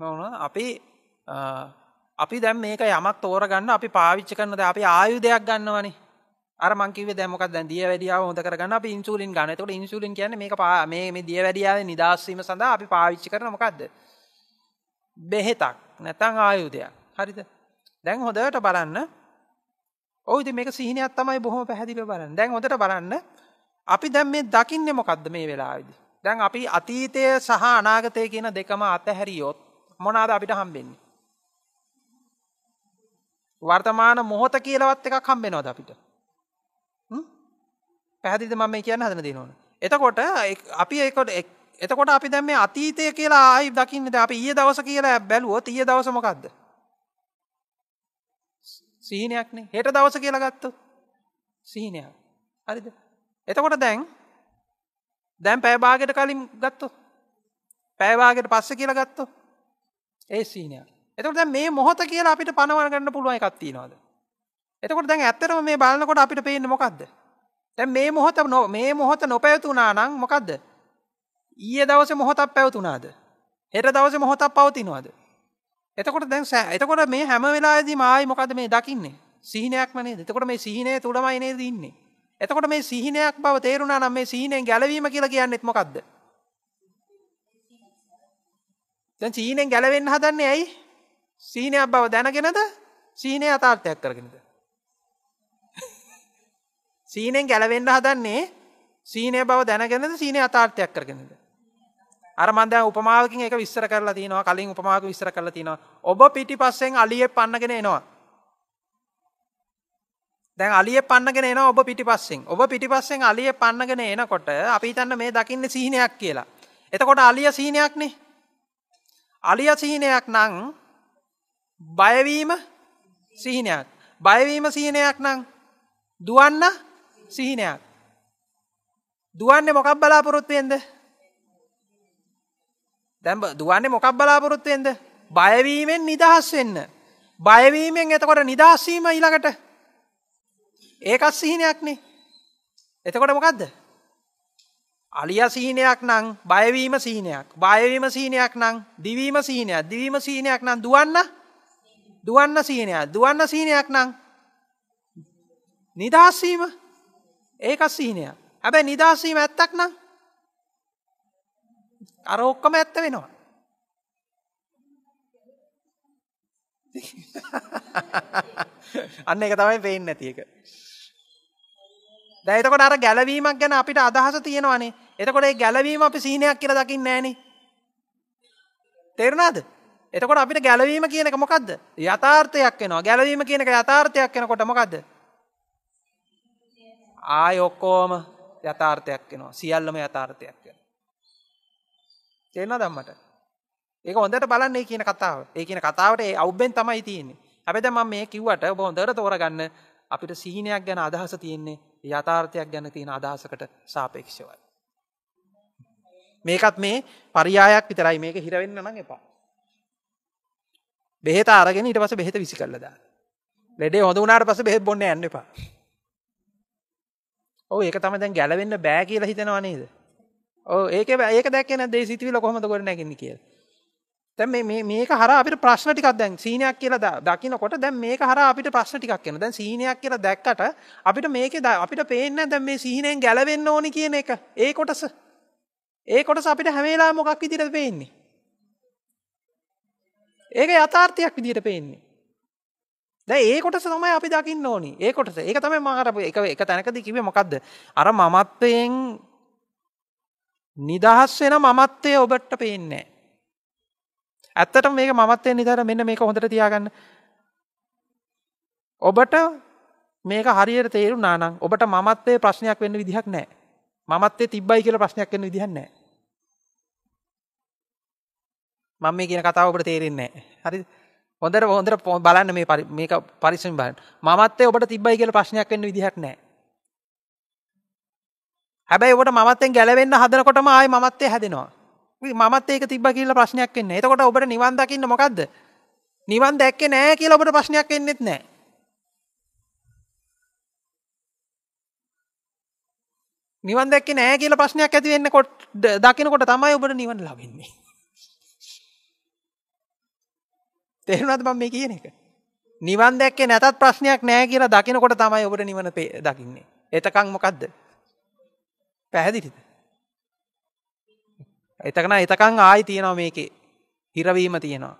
මවුණ අපි අපි දැම් මේක යමක් තෝරගන්න අපි පාවිච්ච කරනද අපි ආයුධයක් ගන්නවනි අරමංකිව දැමක දිය වැඩියාව හොඳ කරගන්න අප ඉන්සුලින් ගන්නතකට ඉන්සුලින් කියන මේ පා මේ දිය වැඩියාව නිදස්වීම සඳහා අපි පාවිච්චි කරන මොකක්ද බෙහෙතක් නැතං ආයුධයක් හරිද දැන් හොදට බලන්න ඔයිද මේක සිහිනයක් තමයි බොහොම පැහැදිලි බලන්න දැන් හොට බලන්න අපි දැම් මේ දකින්න මොකක්ද මේ වෙලාවිදි. දැන් අපි අතීතය සහ අනාගතය කියන දෙකම අතහැරියොත් මොනාද අපිට හම්බෙන්නේ. වර්තමාන මොහොත කියලවත් එකක් හම්බෙනවද අපිට. පැහදිද මම කියන්න හදන දෙනවන. එතකොට අපි එකොට එතකොට අපි දැම අතීතය කියලා ආයි දකින්නද අපි ඒ දවස කියලා බැලුවෝ තිය දවසමකක්ද. සීනයක්නේ හෙට දවස කියලා ගත්තු සිහිනයක් හරිද එතකොට දැන් දැන් පෑබාගට කලින් ගත්තු පෑවාගට පස්ස කියලා ගත්තු ඒ සීනයක් එතකට දැ මේ මොහොත කියලා අපිට පනවගන්න පුළුවන් එකත්තිනවාද එතකොට දැන් ඇත්තරම මේ බලන්නකොට අපිට පේන්න මොකක්ද තැ මේ මොහොත නො මේ මොහොත නොපැවතුනා නං මොකක්ද ඊය දවස මොහොතක් පැවතුනාද එර දවස මොහොතක් පවතිනවාද එතකොට දැන් සෑ එතකොට මේ හැම වෙලාදී මයි මොකද මේ දකින්නේ සිහිනයක්මනේ එතකොට මේ සිහිනය තුළමයිනේ දන්නේ එතකොට මේ සිහිනයක් බව තේරුණා නම් මේ සිහිනයෙන් ගැලවීම කියලා කියන්නෙත් මොකක්ද දැන් චීනෙන් ගැලවෙන්න හදන්නේ ඇයි සීනයක් බව දැනගෙනද සීනය අතාර්ථයක් කරගෙනද. සීනෙන් ගැලවෙන්න හදන්නේ සීනය බව දැනගෙනද සීනය අතාර්ථයක් කරගෙනද. අරමන්ද උපමාවකින් එක විස්සර කරලා තිනවා කලින් උපමාක විස්සර කරලා තිනවා ඔබ පිටි පස්සෙන් අලිය පන්නගෙන එනවා. දැන් අලිය පන්නගෙන එන ඔබ පිටි පස්සෙන් ඔබ පිටි පස්සෙන් අලිය පන්නගෙන එනකොට අපිතන්න මේ දකින්න සිහිනයක් කියලා. එතකොට අලිය සීනයක්නේ අලිය සිහිනයක් නං බයවීම සිහිනයක් බයවීම සිහිනයක් නං දුවන්න සිහිනයක් දුවන්නේ මොකක් බලාපොරොත්තුවෙන්ද දැම් දුවන්නේ මොකක් බලාපොරොත්තුවෙන්ද බයවීමෙන් නිදහස් වෙන්න බයවීමෙන් එතකොට නිදහස්වීම ඊළඟට ඒකත් සිහිනයක්නේ එතකොට මොකක්ද අලිය සීනයක් නං බයවීම සීනයක් බයවීම සීනයක් නං දිවීම සීනයක් දිවීම සීනයක් නම් දුවන්න දුවන්න සීනයක් දුවන්න සීනයක් නං නිදහස්සීම ඒක සීනය හැබැ නිදහස්සීම ඇත්තක් නම් අර ඔක්කම ඇත්ත වෙනවා අන්න එක තමයි පේන්න ඇතික දැයිතකොට අර ගැලවීමක් ගැන අපිට අදහස තියෙනවානේ එතකොට ඒ ගැලවීම අපි සීනයක් කියල දකින්න නෑනේ තෙරනාද එතකොට අපිට ගැලවීම කියනක මොකක්ද යථාර්ථයක් වෙනවා ගැලවීම කියනක යථාර්ථයක් වෙනකොට මොකක්ද ආයොක්කෝම යථාර්ථයක් වෙනවා සියල්ලම යථාර්ථයක් වෙන තේරෙන දම්මට ඒක හොඳට බලන්නේ කියන කතාව ඒ කියන කතාවට ඒ අවබ්බෙන් තමයි තියෙන්නේ හැබැයි දැන් මම මේ කිව්වට ඔබ හොඳට තෝරගන්න අපිට සිහිනයක් ගැන අදහස තියෙන්නේ යථාර්ථයක් ගැන තියෙන අදහසකට සාපේක්ෂවයි. මේකත් මේ පරියායක් විතරයි මේක හිරවෙන්න නම් එපා. බෙහෙත අරගෙන ඉට පස බෙහෙත විසි කරලදා. ලෙඩේ හොඳ වනාට පස බෙහෙත් බොන්න ඇන්න එපා. ඕ ඒක තම දැන් ගැලවෙන්න බෑ කියලා හිතෙනවා නේද. ඕ ඒක ඒක දැක්කන දේ සිතිවිල කොහමද ගොඩ නැගන්න කියලා. දැ මේක හර අපිට ප්‍රශ්න ටිකක් දැන් සීනයක් කියලා දකිනකොට දැන් මේක හර අපිට ප්‍රශ්න ටිකක් කියෙන දැන් සීනයක් කියලා දැක්කට අපිට මේක ද අපිට පේන්න දැම් මේ සිහිනයෙන් ගැලවෙන්න ඕනි කියන එක ඒ කොටස ඒ කොටස අපිට හැමේලා මොකක් විදිර පේන්නේ ඒක යථාර්ථයක් විදිට පේන්නේ දැ ඒකොට සමයි අපි දකින්න ඕනි ඒකොට ඒක තම මහරප එක එක තැනකද කිවේ මොකක්ද අර මමත්වයෙන් නිදහස් වෙන මමත්වය ඔබට පේන්නේ ඇත්තට මේක මමත් වෙන නිතර මෙන්න මේක හොඳට තියාගන්න ඔබට මේක හරියට තේරුණා නම් ඔබට මමත්වයේ ප්‍රශ්නයක් වෙන්න විදිහක් නැහැ. මමත්වයේ තිබ්බයි කියලා ප්‍රශ්නයක් වෙන්න විදිහක් නැහැ. මම මේ කියන කතාව ඔබට තේරෙන්නේ නැහැ. හරිද? හොඳට හොඳට බලන්න මේ මේක පරිස්සම් බලන්න. මමත්වයේ ඔබට තිබ්බයි කියලා ප්‍රශ්නයක් වෙන්න විදිහක් නැහැ. හැබැයි ඔබට මමත්වෙන් ගැලවෙන්න හදනකොටම ආයේ මමත්වයේ හැදෙනවා. මත් ඒක තිබ කියල ප්‍රශ්නයක් වෙන්න එතකොට ඔබට නිවන් දකින්න මොකක්ද නිවන් දැක්ක නෑ කියල ඔබට ප්‍රශ්නයක් එන්නෙත් නෑ නිවන් දැක්ක නෑ කියල ප්‍රශ්නයක් ඇතිවෙන්න කොට දකිනකොට තමයි ඔබට නිවන් ලබන්නේ තේරුණත් බම් මේ කියන එක නිවන් දැක්කේ නැතත් ප්‍රශ්නයක් නෑ කියලා දකිනකොට තමයි ඔබට නිවන දකින්නේ එතකං මොකක්ද පැහැදිලිද එතකන එතකං ආයි තියෙනවා මේකේ හිරවීම තියෙනවා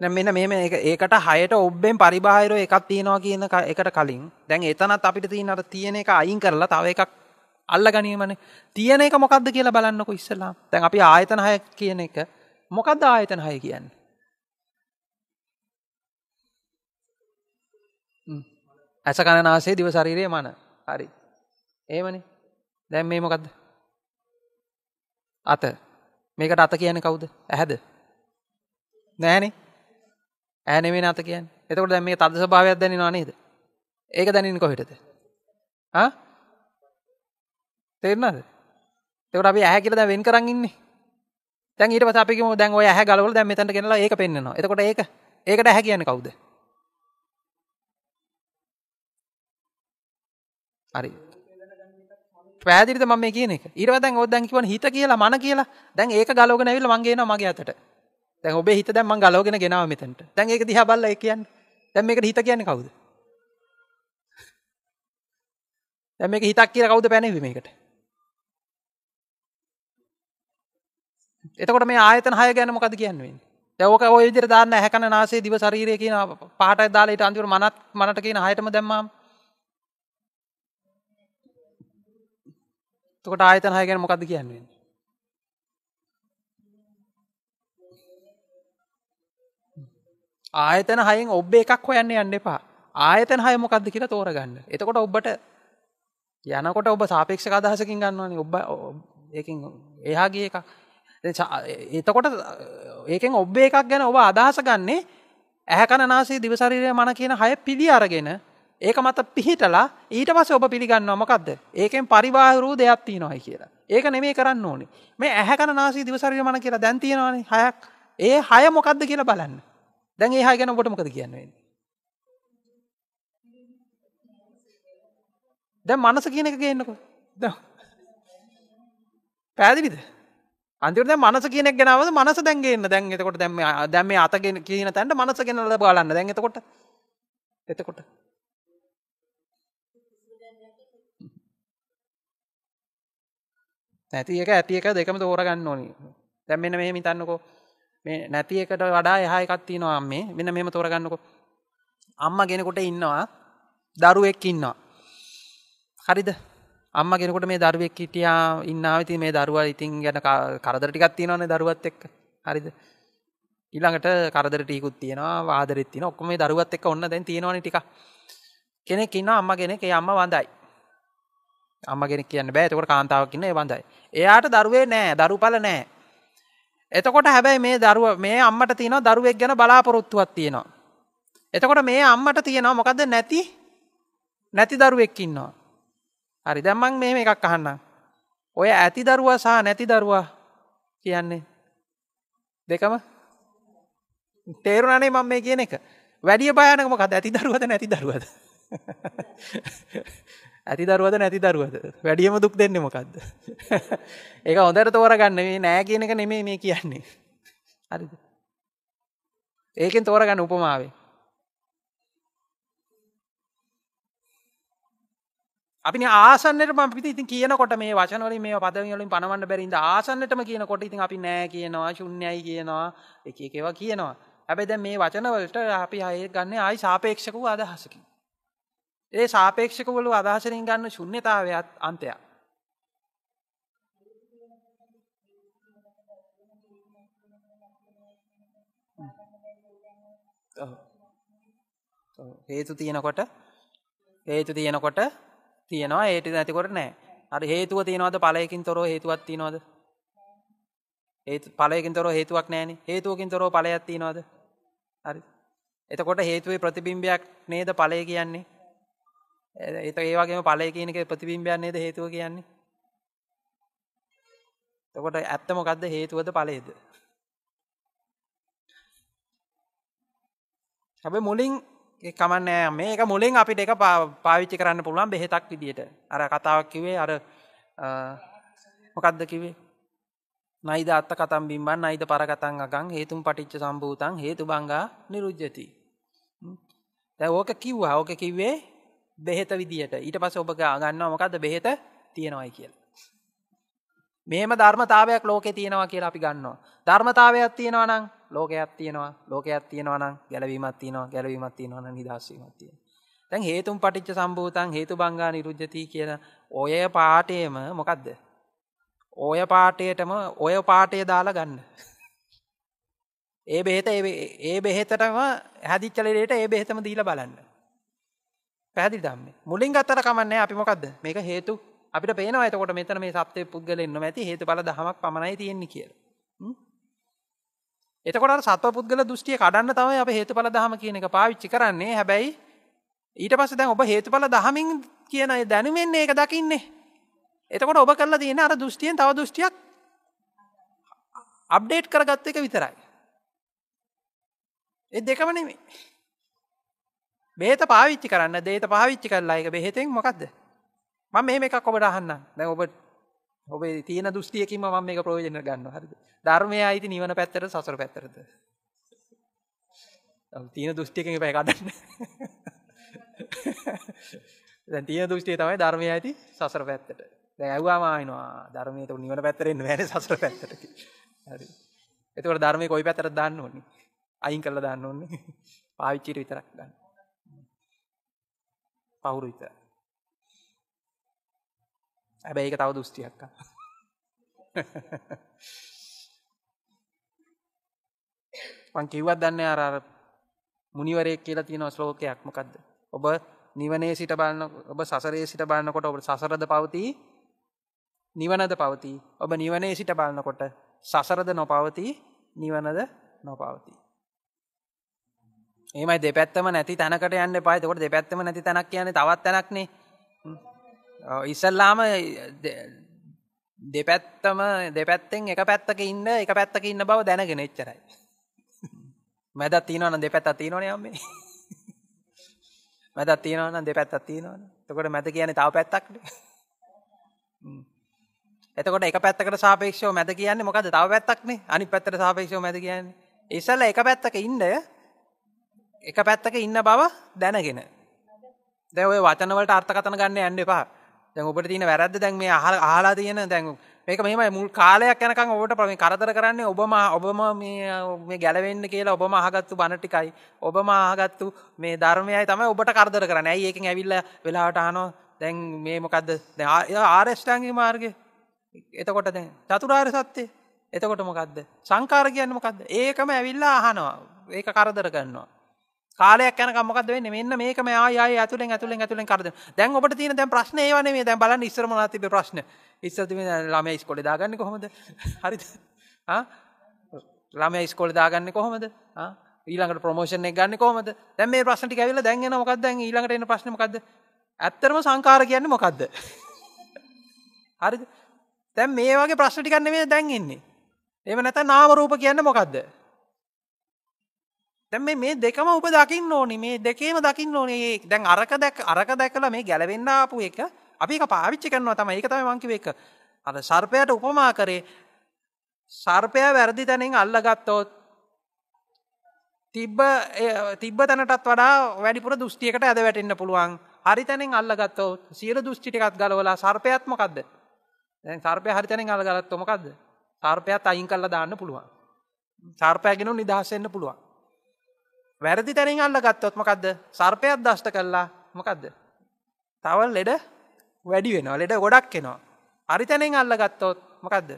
නැ මෙන්න මෙම ඒකට හයට ඔබ්බෙන් පරිබාහිරෝ එකක් තියෙනවා කියන එකට කලින් දැන් එතනත් අපිට තියෙන අර තියෙන එක අයින් කරලා තව එකක් අල්ල ගැනීමනේ තියෙන එක මොකක්ද කියලා බලන්නකො ඉස්සලා දැන් අපි ආයතන හය කියන එක මොකක්ද ආයතන හය කියන්නේ ඇස කණනාසේ දිව ශරීරය මන හරි ඒමනි දැන් මේ මොකක්ද අත මේකට අත කියන්නේ කවුද? ඇහැද? නෑනේ. ඇහැ නෙමෙයි අත කියන්නේ. එතකොට දැන් මේ තද ස්වභාවයක් දැනෙනව නේද? ඒක දැනෙන්නේ කොහෙටද? ආ? තේරෙනවද? එතකොට අපි ඇහැ කියලා දැන් වෙන් කරන් ඉන්නේ. දැන් ඊට පස්සේ අපි කිව්වොත් දැන් ඔය ඇහැ ගලවලා දැන් මෙතනට ගෙනලා ඒක පෙන්නනවා. එතකොට ඒක ඒකට ඇහැ කියන්නේ කවුද? හරි. පෑදිරිත මම මේ කියන එක ඊරවදන් ඕදන් කිවන හිත කියලා මන කියලා දැන් ඒක ගලෝගෙන ඇවිල්ලා මං ගේනවා මගේ අතට දැන් ඔබේ හිත දැන් මං ගලෝගෙන ගෙනාවා මෙතනට දැන් ඒක දිහා බලලා ඒ කියන්නේ දැන් මේකට හිත කියන්නේ කවුද දැන් මේක හිතක් කියලා කවුද පැනෙවි මේකට එතකොට මේ ආයතන හය ගැන මොකද කියන්නේ වෙන්නේ දැන් ඕක ওই විදිහට දාන්න ඇහැ කන නාසය දිව ශරීරය කියන පහටයි දාලා ඊට අන්තිමට මනත් මනට කියන හයටම දැම්මාම තකොට ආයතන හය ගැන මොකද කියන්නේ ආයතන හයෙන් ඔබ එකක් හොයන්න යන්න එපා ආයතන හය මොකක්ද කියලා තෝරගන්න එතකොට ඔබට යනකොට ඔබ සාපේක්ෂක අදහසකින් ගන්නවන ඔබ ඒකින් එයාගේ එකක් එතකොට ඒකෙන් ඔබ එකක් ගැන ඔබ අදහස ගන්නේ ඇහැකන නාසේ දිවසරීරය මන කියන හය පිළි අරගෙන ඒක මත පිහිටලා ඊට පස්සේ ඔබ පිළිගන්නවා මොකද්ද? ඒකෙන් පරිබාහිරූ දෙයක් තියෙනවායි කියලා. ඒක නෙමෙයි කරන්න ඕනේ. මේ ඇහැ කන නාසය දිව ශරීර මන කියලා දැන් තියෙනවානේ හයක්. ඒ හය මොකද්ද කියලා බලන්න. දැන් ඒ හය ගැන ඔබට මොකද කියන්න වෙන්නේ? දැන් මනස කියන එක ගේන්නකෝ. දැන් පැහැදිලිද? අන්තිමට දැන් මනස කියන එක ගෙනවද මනස දැන් ගේන්න. දැන් එතකොට දැන් මේ දැන් මේ අත කියන තැනට මනස ගෙනලා බලන්න. දැන් එතකොට එතකොට නැති එක ඇති එක දෙකම තෝරගන්න ඕනි දැම් මෙන්න මෙහෙම තන්නකෝ මේ නැති එකට වඩා එහායකත්ති නවා මේ මෙන්න මෙම තෝරගන්නකො අම්ම ගෙනකොට ඉන්නවා දරුවෙක් ඉන්නවා හරිද අම්ම ගෙනකොට මේ දරුවෙක් හිටියා ඉන්නවිති මේ දරුවා ඉතින් ගැන කරදරටිකත් තියෙනවන දරුවත් එක් හරිද ඉළඟට කරදර ටීකුත් තියෙනවා වාදරෙත්තින ඔක්කොම මේ දරුවත් එක් ඔන්න දැන් තියෙනවන ටික කෙනෙක් ඉන්න අම්ම කෙනෙක් අම්ම වඳයි අම්මගෙන කියන්න බෑ එතකොට කාන්තාවක් ඉන්න ඒ බඳයි. එයාට දරුවේ නෑ දරුපල නෑ. එතකොට හැබැයි මේ දරුව මේ අම්මට තියෙනවා දරුවෙක් ගැන බලාපොරොත්තුවක් තියෙනවා. එතකොට මේ අම්මට තියෙනවා මොකද නැති නැති දරුවෙක් ඉන්නවා. හරි දැම්මන් මෙහෙම එකක් අහන්නම්. ඔය ඇති දරුවා සහ නැති දරුවා කියන්නේ දෙකම තේරුණනේ මම මේ කියන එක. වැඩිය භයානක මොකද ඇති දරුවද නැති දරුවද? ඇති දරුවද නැති දරුවද වැඩියම දුක් දෙන්න මොකක්ද ඒක හොදර තෝරගන්න මේ නෑ කියන එක නෙමේ මේ කියන්නේ හරි ඒකෙන් තෝරගන්න උපමාවේ අපි ආසන්නට මපිති ඉතින් කියනකොට මේ වචනවලින් මේ පදවලින් පනවන්න බැරිද ආසන්නටම කියනකොට ඉතින් අපි නෑ කියනවා ශුන්‍යයි කියනවා එක එකවා කියනවා හැබැ දැ මේ වචනවලට අපි අය ගන්න ආයි සාපේක්ෂකූ අදහසකින් ඒ සාපේක්ෂක වලු අදහසරින් ගන්න ශුන්්‍යතාවයත් අන්තයක්. හේතු තියෙනකොට හේතු තියෙනකොට තියෙනවා ඒට නැතිකොට නෑ අර හේතුව තියෙනවද පලයකින් තොරෝ හේතුවත් තියෙනවද ඒ පලයකින් තොරෝ හේතුවක් නෑන හේතුවකින් තොරෝ පලයක් තියෙනවද හරි එතකොට හේතුවේ ප්‍රතිබිම්බයක් නේද පලය කියන්නේ එත ඒවාගේම පලය කියනක ප්‍රතිබිම්බයන්නේද හේතුව කියන්නේ තකොට ඇත්තමොකක්ද හේතුවද පලේද හැබ මුලින් කමන්න මේක මුලින් අපිට එක පාවිච්චි කරන්න පුළුවන් බෙහෙතක් විදිට අර කතාවක් කිවේ අර මොකක්ද කිවේ නයිද අත්ත කතම් බිම්බන් අයිද පරගතන් අගන් හේතුම් පටිච්ච සම්භූතන් හේතු බංගා නිරුද්ජති ඕක කිව්වා ඕක කිව්වේ බෙහෙත විදියට ඊට පස ඔබ ගන්නවා මොකද බෙහෙත තියෙනවයි කියල. මෙම ධර්මතාවයක් ලෝකෙ තියෙනවා කියලා අපි ගන්නවා. ධර්මතාවයක් තියෙනවා නම් ලෝකයක් තියෙනවා ලෝකයක් තියෙනවා නම් ගැලවීමත් තියෙනවා ගැලවීමත් තියෙනවා නම් නිදහසීමක් තියෙනවා. දැන් හේතුම් පටිච්ච සම්භූතං හේතු බංගා නිරුද්ධති කියන ඔය පාඨයේම මොකද්ද? ඔය පාඨයටම ඔය පාඨය දාලා ගන්න. ඒ බෙහෙත ඒ බෙහෙතටම හැදිච්ච ලෙඩේට ඒ බෙහෙතම දීලා බලන්න. පැදිි දම්ම මුලින් අත්තර කමන්න අපි මොකක්ද මේක හේතු අපිට පේනවා ඇතකොට මෙතන මේ සත්‍යය පුද්ගලෙන්න්න ඇති හේතු බල දහමක් පමණයි තියෙන්නේ කියල එතකොට සත්ව පුද්ගල දෘෂ්ටිය කඩන්න තමයි අප හේතු පල දහම කියන එක පාවිච්චි කරන්නේ හැබැයි ඊට පස්ස දැන් ඔබ හේතු පල දහමින් කියන දැනුවෙන්නේ එක දකින්නේ එතකොට ඔබ කරලා තියෙන අර දෘෂ්ටියෙන් තව දෘෂ්ටියක් අප්ඩේට් කරගත්ත එක විතරයි එ දෙකම නෙමේ බේත පාවිච්චි කරන්න දේත පාවිච්චි කරලා එක බෙහෙතෙන් මොකක්ද මම මේ එකක් ඔබට අහන්න දැ ඔබ ඔබේ තියෙන දුස්තියකින්ම ම මේ ප්‍රෝජන ගන්න හරිද ධර්මය අයිති නිවන පැත්තර සසර පැත්තරද තියන දුස්ටියකින් පැ කඩන්න තිය දුෂ්ටේ තමයි ධර්මය ඇති සසර පැත්තට දැවවාමනවා ධර්මයට නිවන පැත්තරෙන් වැර සසර පැත්තට එතවට ධර්මය කොයි පැතර දන්න ඕන්නේ අයින් කරල දන්න ඕන්නේ පාවිච්චිර විතරක් ගන්න පවුරු විතර ඇබැයි එක තව දුෂ්ටියක්ක පං කිව්වත් දන්න අරර මුනිවරයක් කියලා තියෙන ස්ලෝකයක් මොකක්ද ඔබ නිවනේ සිට බලන්න ඔබ සසරේ සිට බලන්නකොට ඔබ සසරද පවතිී නිවනද පවතිී ඔබ නිවනේ සිට බලන්නකොට සසරද නොපවතිී නිවනද නොපවතිී ඒමයි දෙපැත්තම නැති තැනකට යන්න පායතකොට දෙපැත්තම නැති තැනක් කියන්නේ තවත් තැනක්නේ ඉස්සල්ලාම දෙපැත්තම දෙපැත්තෙන් එක පැත්තක ඉන්න එක පැත්තක ඉන්න බව දැනගෙන එච්චරයි මැද තිීනවන දෙපැත් තිීනොන යම්මේ මැදත් තියනවන දෙපැත් තිීනවන තකොට මැද කියන තව පැත්තක්ට එතකොට එක පැත්තකට සාපේක්ෂෝ මැද කියන්නේ මොකද තව පැත්තක්නේ අනි පැත්තට සාපේක්ෂෝ මැද කියන්නේ ඉසල්ල එක පැත්තක ඉන්ඩය එක පැත්තක ඉන්න බව දැනගෙන දැව වචනවලට අර්ථකතන ගන්න ඇන්න එපා දැන් ඔබට තියන වැරද්ද දැන් මේ අහල ආලා තියෙන දැන් මේක මෙම මුල් කාලයක් යැනකං ඔබට පම කරදර කරන්නේ ඔබම ඔබම මේ ගැලවෙන්න කියලා ඔබම අහගත්තු බණටිකයි ඔබම ආගත්තු මේ ධර්මයයි තමයි ඔබට කරදර කරන ඇයි ඒකින් ඇවිල්ල වෙලාට හනෝ දැන් මේ මොකක්ද ආරෙෂ්ටන්ගේ මාර්ග එතකොට දැන් චතුරාර් සත්‍යය එතකොට මොකක්ද සංකාර කියන්න මොකක්ද ඒකම ඇවිල්ලා අහනවා ඒක කරදර ගන්නවා කාලයක් යන කමකද වෙන්න මෙන්න මේක මෙයා ඇතුළෙන් ඇතුළෙන් ඇතුළෙන් කරද දැන් ඔබට තින දැන් ප්‍රශ්න වන මේ දැන් බලන්න ඉස්සරම තිබ ප්‍රශ්න ඉස්සති ළම ස්කොල දාගන්න කොහොමද හරි ළම ස්කොල දාගන්න කොහොමද ඊළඟට ප්‍රමෝෂණ ගන්න කොමද දැම මේ ප්‍රශ්ටි ඇවිල දැන්ගෙන මොකක්ද ඊළඟට එන ප්‍රශ්නමකක්ද ඇත්තරම සංකාර කියන්න මොකක්ද හරි දැන් මේ වගේ ප්‍රශ්ටිකන්න මේ දැන්ඉන්නේ එම නැත නාමරූප කියන්න මොකක්ද දැන් මේ මේ දෙකම ඔබ දකින්න ඕනේ මේ දෙකේම දකින්න ඕනේ දැන් අරක දැක් අරක දැකලා මේ ගැලවෙන්න ආපු එක අපි ඒක පාවිච්චි කරනවා තමයි ඒක තමයි මං කිව්වේ එක අර සර්පයාට උපමා කරේ සර්පයා වැරදි තැනින් අල්ලගත්තොත් තිබ්බ තිබ්බ තැනටත් වඩා වැඩිපුර දෘෂ්ටියකට ඇද වැටෙන්න පුළුවන් හරි තැනින් අල්ලගත්තොත් සියලු දෘෂ්ටි ටිකක් ගලවලා සර්පයාත් මොකද්ද දැන් සර්පයා හරි තැනින් අල්ලගත්තොත් මොකද්ද සර්පයාත් අයින් කරලා දාන්න පුළුවන් සර්පයා ගෙනු නිදහස් වෙන්න පුළුවන් වැරදි තැනින් අල්ල ගත්තොත් මොකක්ද සර්පයක් දෂ්ට කල්ලා මොකක්ද තවල් ලෙඩ වැඩි වෙනවා ලෙඩ ගොඩක් එෙනවා අරි තැනෙන් අල්ල ගත්තොත් මොකක්ද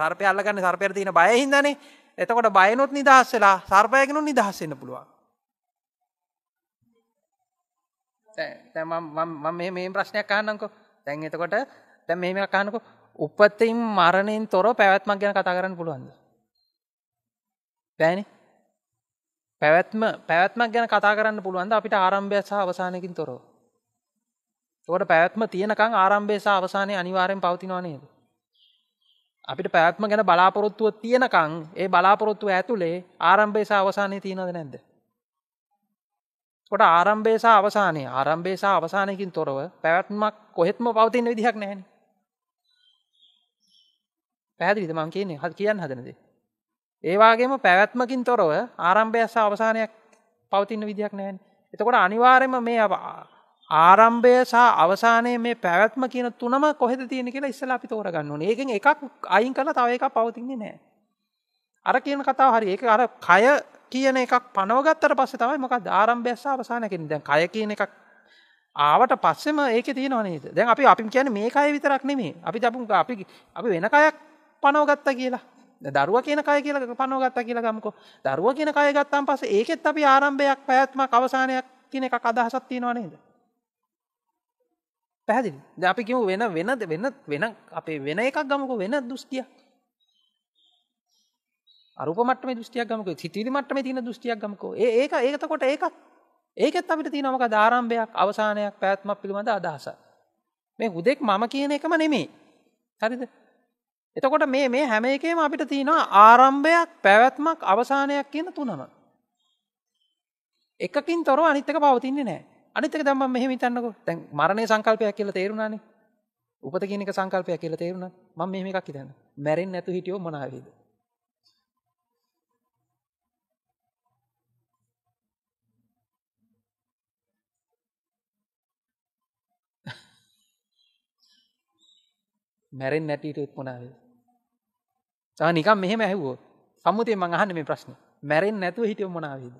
සර්පය අල්ලගන්න සර්පය තින බයහින්දනේ එතකොට බයනොත් නිදහස් වෙලා සර්පයකනු නිදහස්සන්න පුළුවන් තැ මේ ප්‍රශ්නයක් කාන්නකෝ තැන් එතකොට තැ මෙම කානකු උපත්තයිම් මරණයෙන් තොර පැවැත්මක් ගැන කතා කරන්න පුළුවන්ද බෑනේ පැවැත්ම පැවැත්මක් ගැන කතා කරන්න පුළුවන්ද අපිට ආරම්භය සහ අවසානයකින් තොරෝ. තොට පැවැත්ම තියෙනකං ආරම්භය සහ අවසානය අනිවාරයෙන් පවතිනවා නේද. අපිට පැවැත්ම ගැන බලාපොරොත්තුව තියෙනකං ඒ බලාපොරොත්තුව ඇතුළේ ආරම්භය සහ අවසානය තියෙනද නැද්ද. කොට ආරම්භය සහ අවසානය ආරම්භය සහ අවසානයකින් තොරව පැවැත්මක් කොහෙත්ම පවතින්න විදිහක් නැහැනේ. පැහැදිලිද මං කියන්නේ හත් කියන්න හදනදේ. ඒවාගේම පැවැත්මකින් තොරව ආරම්භයස අවසානයක් පවතින්න විදියක් නෑන් එතකොට අනිවාරෙම මේ ආරම්භය සහ අවසානයේ මේ පැවැත්ම කියන තුනම කොහෙද තියෙන කියලා ඉස්සලා අපි තෝරගන්න ඕනේ. ඒකෙන් එකක් අයින් කරලා තව එකක් පවතින්නේ නැහැ. අර කියන කතාව හරි. ඒක අර කය කියන එකක් පනවගත්තට පස්සේ තමයි මොකක්ද ආරම්භය සහ අවසානය කියන්නේ. දැන් කය කියන එකක් ආවට පස්සෙම ඒකේ තියෙනව නේද? දැන් අපි අපි කියන්නේ මේ කය විතරක් නෙමෙයි. අපි අපි අපි වෙන කයක් පනවගත්තා කියලා. දරුව කියන කය කියල පනෝ ගත්ත කියලා ගමක දරුව කියන කය ගත්තන් පස ඒකෙත් අපි ආරම්භයක් පැත්ම අවසානයක් කියන එක අදහසත් තියෙනවා නේද පැහැදිලි ද අපි කිව් වෙන වෙනද වෙන්න වෙන අපේ වෙන එකක් ගමක වෙන දුස්තියක් අරුපමටම දුෂ්ටියක් ගමක සිතිරි මටම තින දුෂ්ටියක් ගමකෝ ඒක ඒකතකොට ඒකත් ඒකත් අපිට තිනමක ධාරම්භයක් අවසානයක් පැත්මක් පිළිබඳ අදහස මේ හුදෙක් මම කියන එකම නෙමේ හරිද එතකොට මේ මේ හැම එකේම අපිට තියෙනවා ආරම්භයක් පැවැත්මක් අවසානයක් කියන තුනම. එකකින් තොරව අනිත් එක පවතින්නේ නැහැ. අනිත් එක දැන් මම මෙහෙම හිතන්නකෝ. දැන් මරණයේ සංකල්පයක් කියලා තේරුණානේ. උපත කියන එක සංකල්පයක් කියලා තේරුණා. මම මෙහෙම එකක් හිතන්න. මැරෙන්නේ නැතු හිටියෝ මොනවා වේද? මැරෙන් නැටීට උත්පනාවේ තව නිකම් මෙහෙම ඇහුවෝ සම්මුතිය මං අහන්න මේ ප්‍රශ්න මැරෙන් නැතුව හිටිය මොනාවේද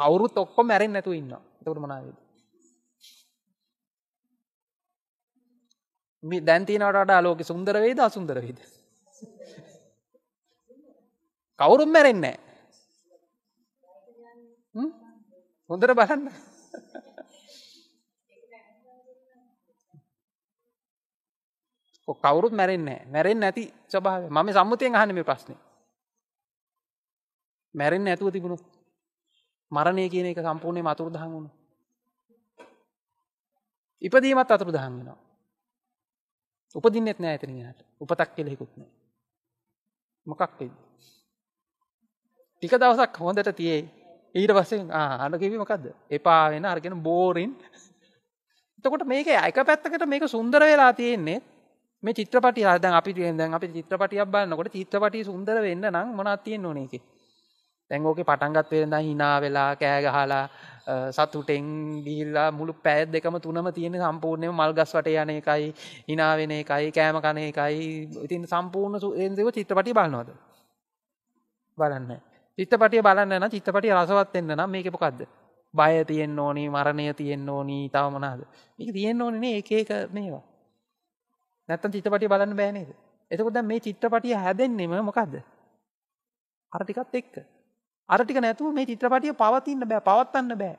කවුරු තොක්කො මැරෙන් නැතුව ඉන්න එතකට මනාවේද මේ දැන්තිනට අලෝක සුන්දර වේද අසුන්දර වේද කවුරුම් මැරෙන්නේ හොඳර බලන්න කවරුත් මැරෙන්න මැරෙන් ඇති ස්වභාව ම සම්මුතියෙන් අහන මේ ප්‍රශ්න මැරෙන් ඇතුව තිබුණු මරණය කියන එක සම්පූර්ණය මතුරු දහන් වුණු ඉපදීමත් අතුරු දහන් වෙනවා උපදින්නෙත් නෑ ඇතිරට උපතක් කෙලෙකුත්න මොකක්ද ටික දවසක් හොඳට තියේ ඊට පස්සෙන් අඩ කිවීමකක්ද එපා වෙන අරගෙන බෝරින් එතකොට මේක අයක පැත්තකට මේක සුන්දර වෙලා තියෙන්නේ මේ චිත්‍රපටි දැන් අපි දැන් අපි චිත්‍රපටියක් බලන්නකොට චිත්‍රපටි සුන්දර වෙන්න නම් මොනක් තියෙන්න ඕනේ එකේ. දැන් ඕකේ පටන් ගන්න වෙලඳ hina වෙලා කෑ ගහලා සතුටෙන් ගිහිල්ලා මුළු පැය දෙකම තුනම තියෙන සම්පූර්ණයෙන්ම මල් ගස් වටේ යන එකයි hina වෙන එකයි කෑම කන එකයි ඉතින් සම්පූර්ණ එන්දේව චිත්‍රපටිය බලනවද? බලන්න. චිත්‍රපටිය බලන්න නම් චිත්‍රපටිය රසවත් වෙන්න නම් මේකේ මොකද්ද? බය තියෙන්න ඕනේ, මරණය තියෙන්න ඕනේ, තව මොනවාද? මේක තියෙන්න ඕනේ නේ එක එක මේවා. නැත්තම් චිත්‍රපටිය බලන්න බෑ නේද? එතකොට දැන් මේ චිත්‍රපටිය හැදෙන්නෙම මොකද්ද? අර ටිකත් එක්ක. අර ටික නැතුව මේ චිත්‍රපටිය පවතින්න බෑ, පවත්වන්න බෑ.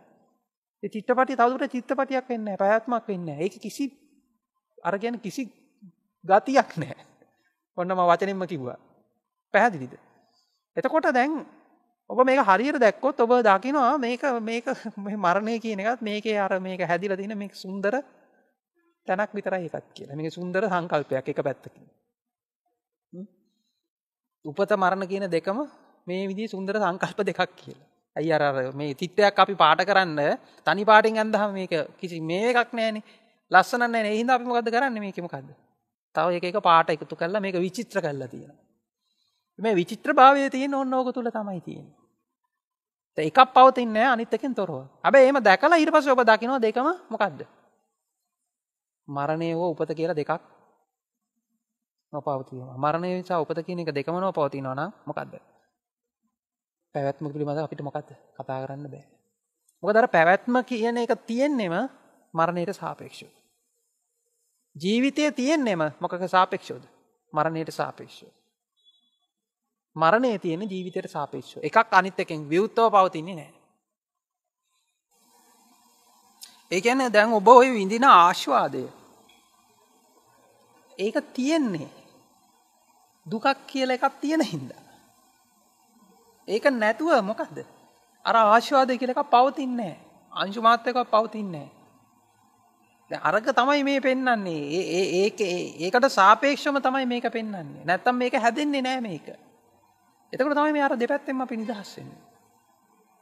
ඒ චිත්‍රපටිය තවදුරට චිත්‍රපටියක් වෙන්නේ නැහැ, පැවැත්මක් වෙන්නේ නැහැ. ඒක කිසි අර කියන්නේ කිසි ගතියක් නැහැ. ඔන්න මම වචනින්ම කිව්වා. පැහැදිලිද? එතකොට දැන් ඔබ මේක හරියට දැක්කොත් ඔබ දකිනවා මේක මේක මරණය කියන එකත් මේකේ අර මේක හැදිලා තියෙන මේ සුන්දර තැනක් විතරයි එකත් කියලා මේ සුන්දර සංකල්පයක් එක පැත්තකින්. උපත මරණ කියන දෙකම මේ විදි සුන්දර සංකල්ප දෙකක් කියලා. ඇයි අර මේ තිත්වයක් අපි පාට කරන්න තනි පාටෙන් ඇඳහම මේක කිසි මේ එකක් නෑනේ ලස්සන නෑ හින්දා අපි මොකද කරන්නේ මේකමකක්ද තව එක එක පාට එකතු කරලා මේක විචිත්‍ර කරලා තියෙන මේ විචිත්‍ර භාවය තියෙන ඔන්න ඕක තුළ තමයි තියෙන එකක් පවතින්නේ අනිත්තකින් තොරව හැබැයි එහෙම දැකලා ඊට පස්සේ ඔබ දකිනවා දෙකම මොකද්ද මරණය හෝ උපත කියලා දෙකක් නොපවතිනවා මරණය නිසා උපත කියන එක දෙකම නොපවතිනවා නම් මොකක්ද පැවැත්ම පිළිබඳ අපිට මොකක්ද කතා කරන්න බෑ මොකද අර පැවැත්ම කියන එක තියෙන්නෙම මරණයට සාපේක්ෂව ජීවිතය තියෙන්නෙම මොකක සාපේක්ෂවද මරණයට සාපේක්ෂව මරණය තියෙන ජීවිතයට සාපේක්ෂව එකක් අනිත් එකෙන් විවෘත්තව පවතින්නේ නෑ ඒකැන දැන් ඔබ ඔය විඳින ආශ්වාදය ඒක තියෙන්නේ දුකක් කියල එකක් තියෙන හින්දා. ඒක නැතුව මොකක්ද අර ආශ්වාදය කියල එකක් පවතින්නේ අංශුමාත්‍යකව පවතින්නේ. අරක තමයි මේ පෙන්න්නන්නේ ඒ ඒක ඒකට සාපේක්ෂම තමයි මේක පෙන්න්නේ නැත්තම් මේක හැදෙන්නේ නෑ මේක. එතකට තමයි මේ අර දෙපැත්තෙම අපි නිදහස්සෙන්.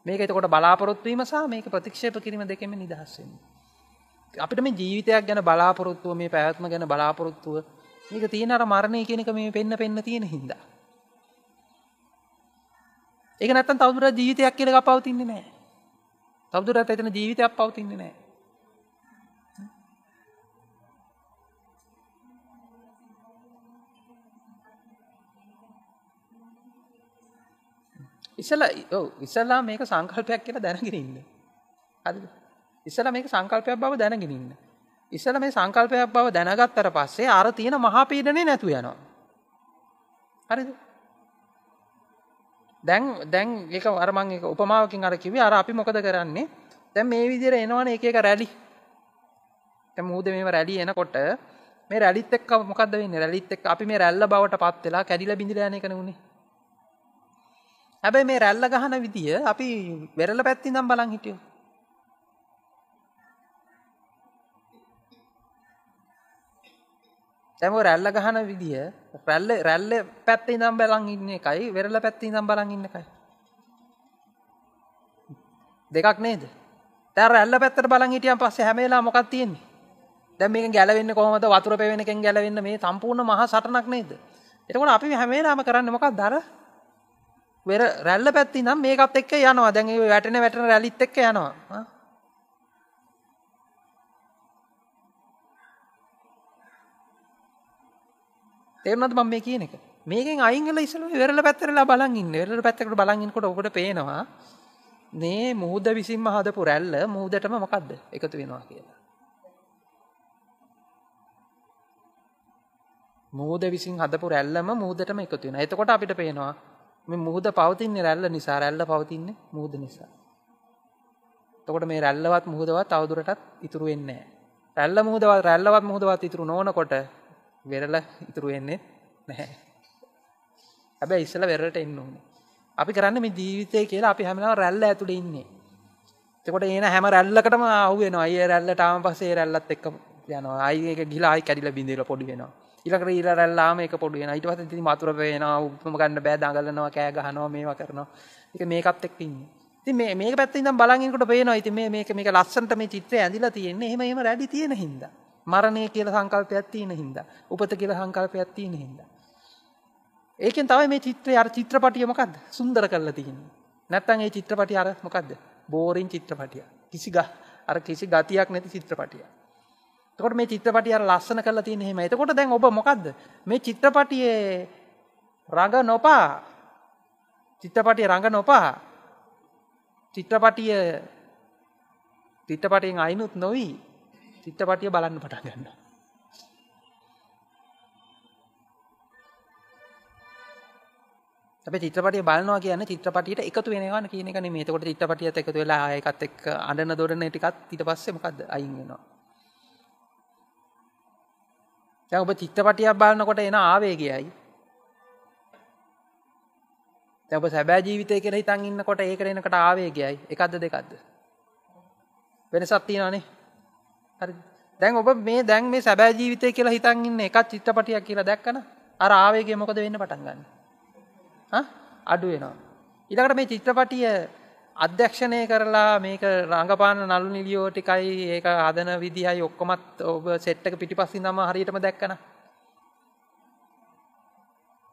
මේක එතකොට බලාපොරොත්වීම සහ මේක ප්‍රතික්ෂේප කිරීම දෙකෙම නිදහස්සෙන්නේ. අපිට මේ ජීවිතයක් ගැන බලාපොරොත්තුව මේ පැවැත්ම ගැන බලාපොරොත්තුව මේක තියෙන අර මරණය කියනක මේ පෙන්න පෙන්න තියෙන හින්දා. ඒක නැත්තම් තවදුරටත් ජීවිතයක් කියලා පවතින්නේ නැහැ. තවදුරටත් එතන ජීවිතයක් පවතින්නේ නැහැ. ඉස්සලා ඔව් ඉස්සලා මේක සංකල්පයක් කියලා දැනගෙන ඉන්න. හරිද? ඉස්සලා මේක සංකල්පයක් බව දැනගෙන ඉන්න. ඉස්සලා මේ සංකල්පයක් බව දැනගත්තට පස්සේ අර තියෙන මහා පීඩනේ නැතු යනවා. හරිද? දැන් දැන් ඒක අර මම ඒක උපමාවකින් අර කිව්වේ අර අපි මොකද කරන්නේ? දැන් මේ විදිහට එනවනේ එක එක රැලි. දැන් මොහොත මේව රැලි එනකොට මේ රැලිත් එක්ක මොකක්ද වෙන්නේ? රැලිත් එක්ක අපි මේ රැල්ල බවට පත් වෙලා කැඩිලා බිඳිලා යන එකනේ උනේ. හැබැයි මේ රැල්ල ගහන විදිය අපි වෙරළ පැත්තින් නම් බලන් හිටියෝ. ඇම රැල්ල ගහන විදිහ රැල්ල රැල්ල පැත්තේ දම් බැලන් ඉන්න එකයි වෙරල පැත්ති දම් බලන් ඉන්න එකයි දෙකක් නේද තැර ඇල්ල පැත්තට බලන් හිටියන් පස්ස හැමේලා මොකක් තියෙන්නේ දැ මේ ගැලවෙන්න කොහමද වතුර පෙවෙනකෙන් ගැලවෙන්න මේ සම්පූර්ණ මහ සටනක් නේද එතකොට අපි හැමේලාම කරන්න මොකක් දර වෙර රැල්ල පැත්ති නම් මේකත් එක්ක යනවා දැන්ගේ වැටන වැටන රැලිත් එක්ක යනවා තේරනද මම මේ කියන එක මේකෙන් අයිංගල ඉසල වෙරල පැත්තරලා බලන් ඉන්න වෙරල පැත්තකට බලන්ගන්නකොට ඔකට පේනවා මේ මුහුද විසින්ම හදපු රැල්ල මුහුදටම මොකක්ද එකතු වෙනවා කියලා. මුහුද විසින් හදපු රැල්ලම මුහුදටම එකතු වෙන එතකොට අපිට පේනවා මේ මුහුද පවතින්නේ රැල්ල නිසා රැල්ල පවතින්නේ මුහුද නිසා. තකොට මේ රැල්ලවත් මුහදවත් අවදුරටත් ඉතුරු වෙන්නේ රැල්ල මුහදවත් රැල්ලවත් මුහදවත් ඉතුරු නොනකොට වෙරල ඉතුරුවෙන්නේ නැහැ හැබැ ඉස්සල වෙරට එන්න ඕන අපි කරන්න මේ ජීවිතය කියලා අපි හැමෙනව රැල්ල ඇතුළ ඉන්නේ තකොට ඒන හැම රැල්ලකටම අවුවෙන අය රැල්ල ටාම පසේ රැල්ලත් එක්කම යන අයක ගිලායි කැඩිල බිඳල පොඩි වෙන ඉලකට ඉර රැල්ලාම එක පොඩි වෙන ඉටවස ති මතුර වෙන උපම ගන්න බෑ දඟලනවා කෑ ගහනවා මේවා කරනවා එක මේකත් එක් ඉන්න ති මේ පැත්ති දම් බලගකට පේනවා ඇති මේ මේක ලස්සන්ට මේ චිත්‍රය ඇඳලා තියෙන්නේ හෙම හෙම රැඩි තියෙන හින්දා මරණය කියල සංකල්පයක් තියෙන හින්ද. උපත කියල සංකල්පයක් තියෙන හින්ද. ඒකෙන් තවයි මේ චිත්‍රය අර චිත්‍රපටිය මොකක්ද සුන්දර කරලා තිහින්. නැත්තන් ඒ චිත්‍රපටි අර මොකක්ද බෝරෙන් චිත්‍රපටිය. කිසි ග අර කිසි ගතියක් නැති චිත්‍රපටිය. තොට මේ චිත්‍රපටිය ලස්සන කල තියෙන හෙම එතකොට දැන් ඔබ මොකක්ද මේ චිත්‍රපටියේ රඟ නොපා චිත්‍රපටිය රඟ නොපා චිත්‍රපටිය චිත්‍රපටයෙන් අයිනුත් නොවී චිත්තපටිය බලන්න පටන් ගන්න. චිත්‍රපටය බලනවා කියන චිත්‍රපටියට එකතු වෙනවාන කියන එක මේතකොට චිත්‍රපටියත් එකතු වෙලා ආයකත් එක් අඩන දොරන ටිකත් ඊට පස්සේ මොකද අයින් වෙනවා. දැන් ඔබ චිත්‍රපටියක් බලනකොට එන ආවේගයයි දැන් ඔබ සැබෑ ජීවිතය කියලා හිතන් ඉන්නකොට ඒකට එනකට ආවේගයයි එකක්ද දෙකක්ද වෙනසක් තියෙනවනේ හරි දැන් ඔබ මේ දැන් මේ සැබෑ ජීවිතය කියලා හිතන් ඉන්න එකක් චිත්‍රපටියක් කියලා දැක්කන අර ආවේගේ මොකද වෙන්න පටන් ගන්න අඩු වෙනවා ඉළඟට මේ චිත්‍රපටිය අධ්‍යක්ෂණය කරලා මේක රඟපාන නලු නිලියෝ ටිකයි ඒක හදන විදිහයි ඔක්කොමත් ඔබ සෙට්ටක පිටිපස්සින් නම හරියටම දැක්කන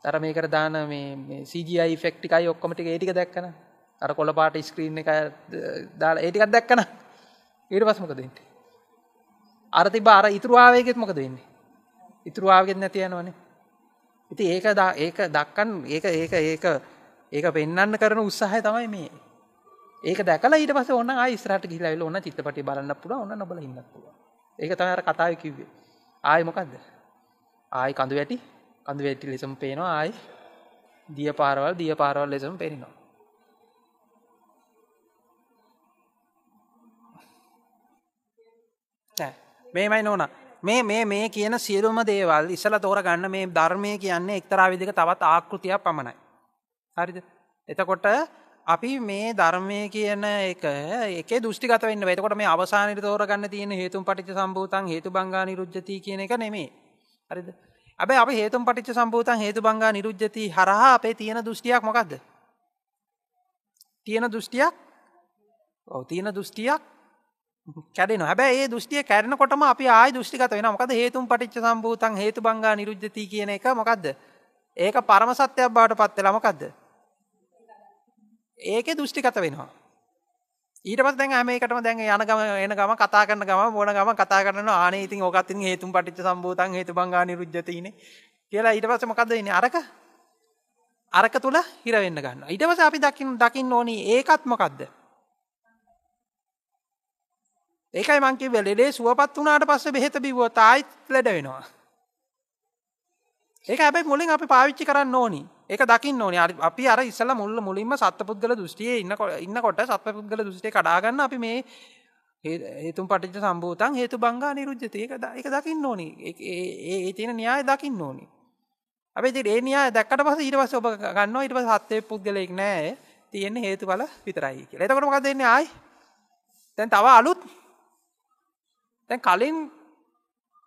තර මේකට දාන මේ සජයි ෆෙක්ටිකයි ඔක්කොමටික ඒටික දැක්කන අර කොළපාට ස්ක්‍රීන් එක දාලා ඒටිකත් දැක්කන ඊට පස්මකදට අරතිබ අර ඉතුරවාාවයගෙත් මොකද වෙන්නේ ඉතුරවාාවගෙත් නැතියනවනේ ඉති ඒක ඒක දක්කන් ඒක ඒක ඒක ඒක පෙන්න්න කරන උත්සාහය තමයි මේ ඒක දැකල ඊට පස ඔන්න ස්රට ගිලවෙල ඔන්න චිත්තපටි බලන්න පුළ ඔන්න නොබල ඉන්නක්ව ඒක තමර කතාව කිව්වේ ආය මොකක්ද ආයි කඳු වැටි කඳු වැටි ලෙසම පේනවා ආයි දිය පාරවල් දිය පාරවල් ලෙසම පෙනෙනවා මේමයි නෝන මේ මේ මේ කියන සියලුම දේවල් ඉසල තෝර ගන්න මේ ධර්මය කියන්නේ එක්තරා විදික තවත් ආකෘතියක් පමණයි. හරිද එතකොට අපි මේ ධර්මය කියන එක එක දුෂ්ටිගත වන්න වෙතකොට මේ අවසානයට තෝරගන්න තියෙන හේතුම් පටිච සම්බූතන් හේතු බංගා නිරුද්ධති කියන එක නෙමේ හරිද ඇබ අප හේතුම් පටිච සම්බූතන් හේතු බංගා නිරුද්ධති හරහා අපේ තියෙන දුෂ්ටියක් මොකක්ද තියෙන දුෂ්ටියක් ඔව තියෙන දුෂ්ටියක් කැඩෙන හැබැයි ඒ දෘෂ්ටිය කැරෙනකොටම අපි ආයි දෘෂ්ටිගත වෙනවා. මොකද හේතුන් පටිච්ච සම්භූතං හේතුබංගා නිරුද්ධති කියන එක මොකද්ද? ඒක පරම සත්‍යයක් බවට පත් වෙලා මොකද්ද? ඒකේ දෘෂ්ටිගත වෙනවා. ඊට පස්සේ දැන් හැම එකටම දැන් යන ගම එන ගම කතා කරන ගම මොන ගම කතා කරනවා ආනේ ඉතින් ඕකත් ඉතින් හේතුන් පටිච්ච සම්භූතං හේතුබංගා නිරුද්ධතිනේ කියලා ඊට පස්සේ මොකද්ද වෙන්නේ? අරක අරක තුල හිර වෙන්න ගන්නවා. ඊට පස්සේ අපි දකින්න දකින්න ඕනි ඒකත් මොකද්ද? ඒකයි මංකිව ලෙඩේ සුවපත් වනාට පස්ස බෙහෙත බිව්ව තායිත් ලෙඩ වෙනවා. ඒක ඇබයි මුලින් අපි පාවිච්චි කරන්න ඕනි ඒක දකින්න ඕනි අපි අර ඉස්සල මුල්ල මුලින්ම සත්පුද්ගල දෘෂ්ටියේ ඉන්නකොට ඉන්නකොට සත්පුද්ගල දෘෂ්ටිය කඩාගන්න අපි මේ හේතුම් පටිච්ච සම්භූතන් හේතු බංගා නිරුද්ධති ඒක ඒක දකින්න ඕනි ඒ තියෙන න්‍යාය දකින්න ඕනි අපි ඉතින් ඒ න්‍යාය දැක්කට පස්සේ ඊට පස්සේ ඔබ ගන්නවා ඊට පස්සේ සත්වේ පුද්ගලෙක් නෑ තියෙන්නේ හේතුඵල විතරයි කියලා. එතකොට මොකද වෙන්නේ ආයි? දැන් තව අලුත් තැන් කලින්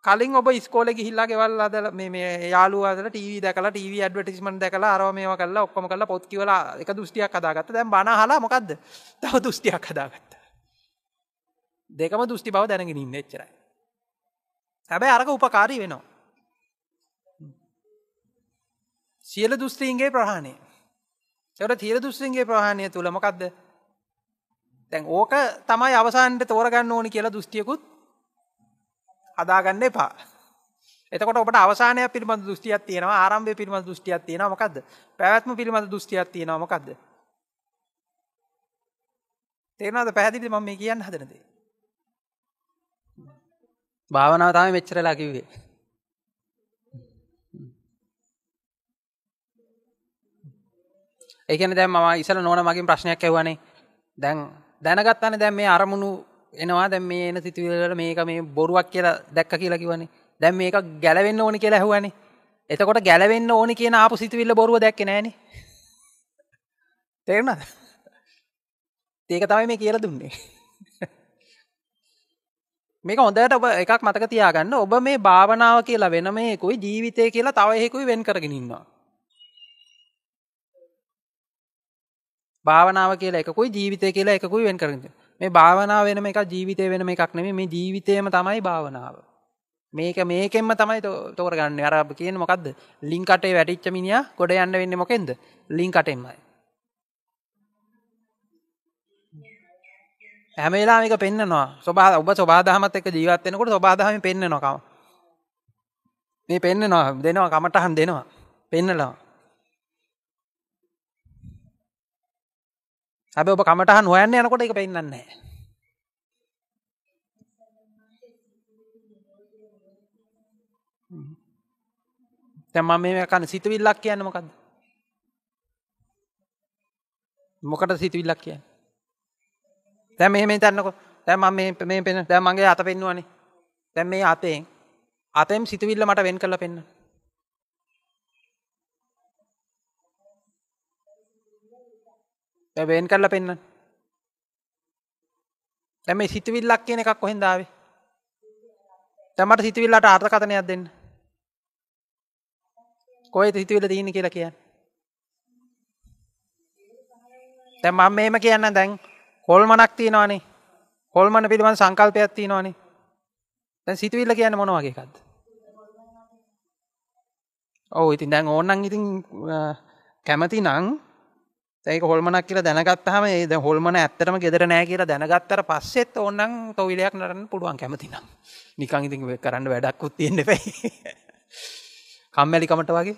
කලින් ඔබ ස්කෝල ගිහිල්ලා ගෙවල් අදල මේ යාලුවද ටව දකලා ටව ඩවටිස්මන් දකලා අරමය කල්ලා ඔක්කොම කල්ලා පොත් කියවලා එක දෘෂ්ටියක් අදාගත්ත දැන් බනහලා මොකක්ද තව දෘෂ්ටියක් අදාගත්ත දෙකම දෘෂ්ටි බව දැනගෙන ඉන්න එච්චරයි හැබැයි අරක උපකාරී වෙනවා සියල දෘෂ්ටීන්ගේ ප්‍රහණය එවට තීර දෘෂ්ටින්ගේ ප්‍රහණය තුළමකක්ද තැන් ඕක තමයි අවසන්ට තෝරගන්න ඕනි කියලා දෘෂ්ටියකුත් හදාගන්න එපා. එතකොට ඔබට අවසානය පිළිබඳ දෘෂ්ටියක් තියෙනවා ආරම්භය පිළිබඳ දෘෂ්ටියක් තියෙනවා මොකද්ද? පැවැත්ම පිළිබඳ දෘෂ්ටියක් තියෙනවා මොකද්ද? තේරෙනවද පැහැදිලිද මම මේ කියන්න හදන දේ? භාවනාව තමයි මෙච්චරලා කිව්වේ. ඒ කියන්නේ දැන් මම ඉසල නෝන මගෙන් ප්‍රශ්නයක් ඇහුවානේ. දැන් දැනගත්තානේ දැන් මේ අරමුණු එනවා දැම් මේ එන සිතුවිලට මේක මේ බොරුවක් කියලා දැක්ක කියලා කිවන්නේ දැම් මේක ගැලවෙන්න ඕනි කියලා ඇහුවනේ එතකොට ගැලවෙන්න ඕනි කියන ආපු සිතුවිල්ල බොරුව දැක්ක නෑන තේරුණද ඒක තමයි මේ කියලා දුන්නේ මේක හොඳට ඔබ එකක් මතක තියාගන්න ඔබ මේ භාවනාව කියලා වෙන මේකුයි ජීවිතය කියලා තවයෙකුයි වෙන් කරගෙනන්නවා භාවනාව කියලා එකකුයි ජීවිතය කියලා එකකුයි වෙන් කරගෙන මේ භාවනාව වෙනම එකක් ජීවිතය වෙනම එකක් නෙමෙයි මේ ජීවිතේම තමයි භාවනාව. මේක මේකෙන්ම තමයි තෝරගන්නේ. අර අපි කියන්නේ මොකද්ද? ලින් කටේ වැටිච්ච මිනිහා ගොඩ යන්න වෙන්නේ මොකෙන්ද? ලින් කටෙන්මයි. හැම වෙලාවෙම මේක පෙන්නනවා. සබහා ඔබ සබහාදහමත් එක්ක ජීවත් වෙනකොට සබහාදහමෙන් පෙන්නනවා කම. මේ පෙන්නනවා දෙනවා කමටහන් දෙනවා. පෙන්නනවා. හැබ ඔබ කමටහන් හොයන්න යනකොට එක පෙන්න්නන්නේ තැම මේ කන සිතුවිල්ලක් කියන්න මොකද මොකට සිතුවිල්ලක් කිය තැම මෙහෙම තැන්නකො තැම මේ පෙන තැමගේ අත පෙන්වානේ තැම් මේ අතයෙන් අතෙම් සිතුවිල්ල මට වෙන් කල පෙන්න්න වෙන් කරල පෙන්න්න දැම සිතවිල්ලක් කියන එකක් කොහෙන්දාවේ තැමට සිතවිල්ලට ආර්ථකතනයක් දෙන්න කොයද හිතවිල දීන කියලා කිය තැම අම් මේම කියන්න දැන් හොල්මනක් තියෙනවානේ හොල්මන පිළිබඳ සංකල්පයක් තියෙනවානේ දැන් සිතවිල්ල කියන්න මොනවාගේකක්ද ඔවු ඉතින් දැන් ඕන්නන් ඉතින් කැමති නං ඒක හොල්මනක් කියලා දැනගත්තහම ඒද හොල්මන ඇත්තටම ගෙදර නෑ කියලා දැනගත්තර පස්සෙත් ඔන්නන් තොවිලයක් නරන්න පුළුවන් කැමතිනම් නිකං ඉතින් කරන්න වැඩක්කුත් තියෙන්න පැයි කම්මැලිකමට වගේ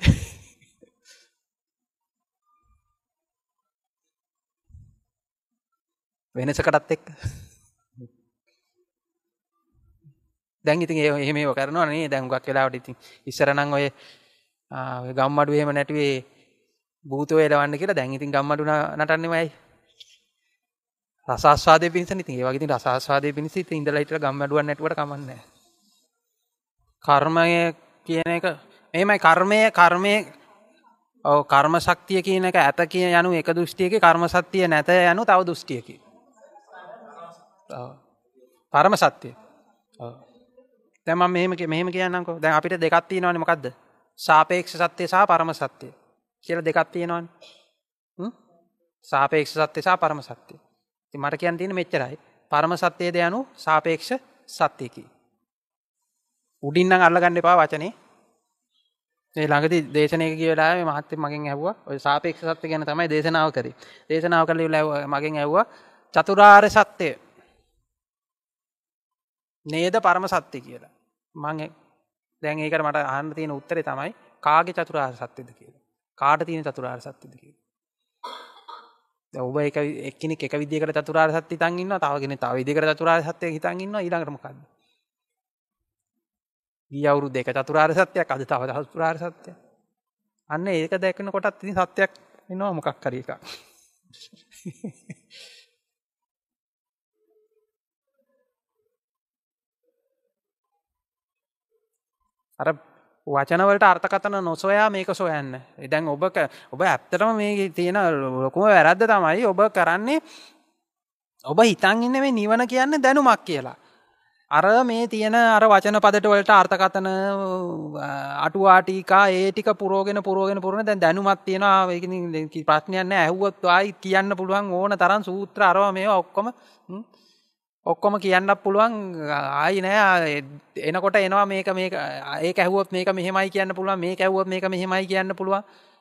වෙනසකටත් එක් දැන් ඉතින් ඒ එහෙම කරනවා නේ දැන්ගක් වෙලාවට ඉතින් ඉස්සරනං ඔය ගම්මඩුවහෙම නැටුවේ භූතෝ එලවන්න කියලා දැන් ඉතින් ගම්මඩුන නටන්නෙමයි රසාස්වාදය පිස ඉති ඒවගේ රසාස්වාදය පිණිස ඉති ඉඳලයිට ගම්මඩුවන් නැටවට කමන්න කර්මය කියන එක මෙමයි කර්මය කර්මය ඔව කර්ම ශක්තිය කියන එක ඇත කිය යනු එක දෘෂ්ටියක කර්ම සත්‍යය නැත යනු තව දෘෂ්ටියකි පරම සත්‍යය තැම මෙම මෙම කියන්නකෝ දැන් අපිට දෙකත්ති නවන මකක්ද සාපේක්ෂ සත්‍යය සහ පරම සත්‍යය කියල දෙකක් තියෙනවන් සාපේක්ෂ සත්‍යය සහ පරම සත්‍යය ති මට කියන් තියෙන මෙච්චරයි පරම සත්‍යයද යනු සාපේක්ෂ සත්‍යයකි. උඩින්නම් අල්ලගන්න එපා වචනේ ඒ ළඟති දේශනය කියලා මහත්ත මගින් ඇව්වා ඔය සාපේක්ෂ සත්‍ය ගැන තමයි දේශනාව කරි දේශනාව කළ ලැව මගින් ඇව්වා චතුරාර් සත්‍යය නේද පරම සත්‍යය කියලා මං දැන් ඒකට මට අහන්න තියෙන උත්තරේ තමයි කාගේ චතුරාර් සත්‍යයද කියලා කාට තියෙන චතුරාර් සත්‍යද කිය ඔබ එක එක්නෙ එක විදිකට චතුරාර් සත්‍ය තන්ගන්න තාවගෙන තව විදිකට චතුරාර් සත්‍යය හිතන්ගන්න ඉරඟටමකක්ද ගිය අවුරු දෙක චතුරාර් සත්‍යයක් අද තව දහස් පුරාර් සත්‍යය අන්න ඒක දැකන කොටත් ති සත්‍යයක් එනවා මොකක් කර එකක් අර වචනවලට අර්ථකතන නොසොයා මේක සොයන්න එදැන් ඔබ ඔබ ඇත්තටම මේ තියෙන ලොකුම වැරද්ද තමයි ඔබ කරන්නේ ඔබ හිතන් ඉන්න මේ නිවන කියන්නේ දැනුමක් කියලා අර මේ තියෙන අර වචන පදට වලට අර්ථකතන අටුවාටිකා ඒටික පුරෝගෙන පුරෝගෙන පුරණ දැන් දැනුමත් තියෙනවා ප්‍රශ්නයන්න ඇහුවත්වා කියන්න පුළුවන් ඕන තරන් සූත්‍ර අරව මේ ඔක්කොම ඔක්කොම කියන්න පුළුවන් ආයි නෑ එනකොට එනවා මේක මේ ඒ ඇහුවත් මේක මෙහෙමයි කියන්න පුළුව මේ ඇහුවත් මේක මෙහෙමයි කියන්න පුළුව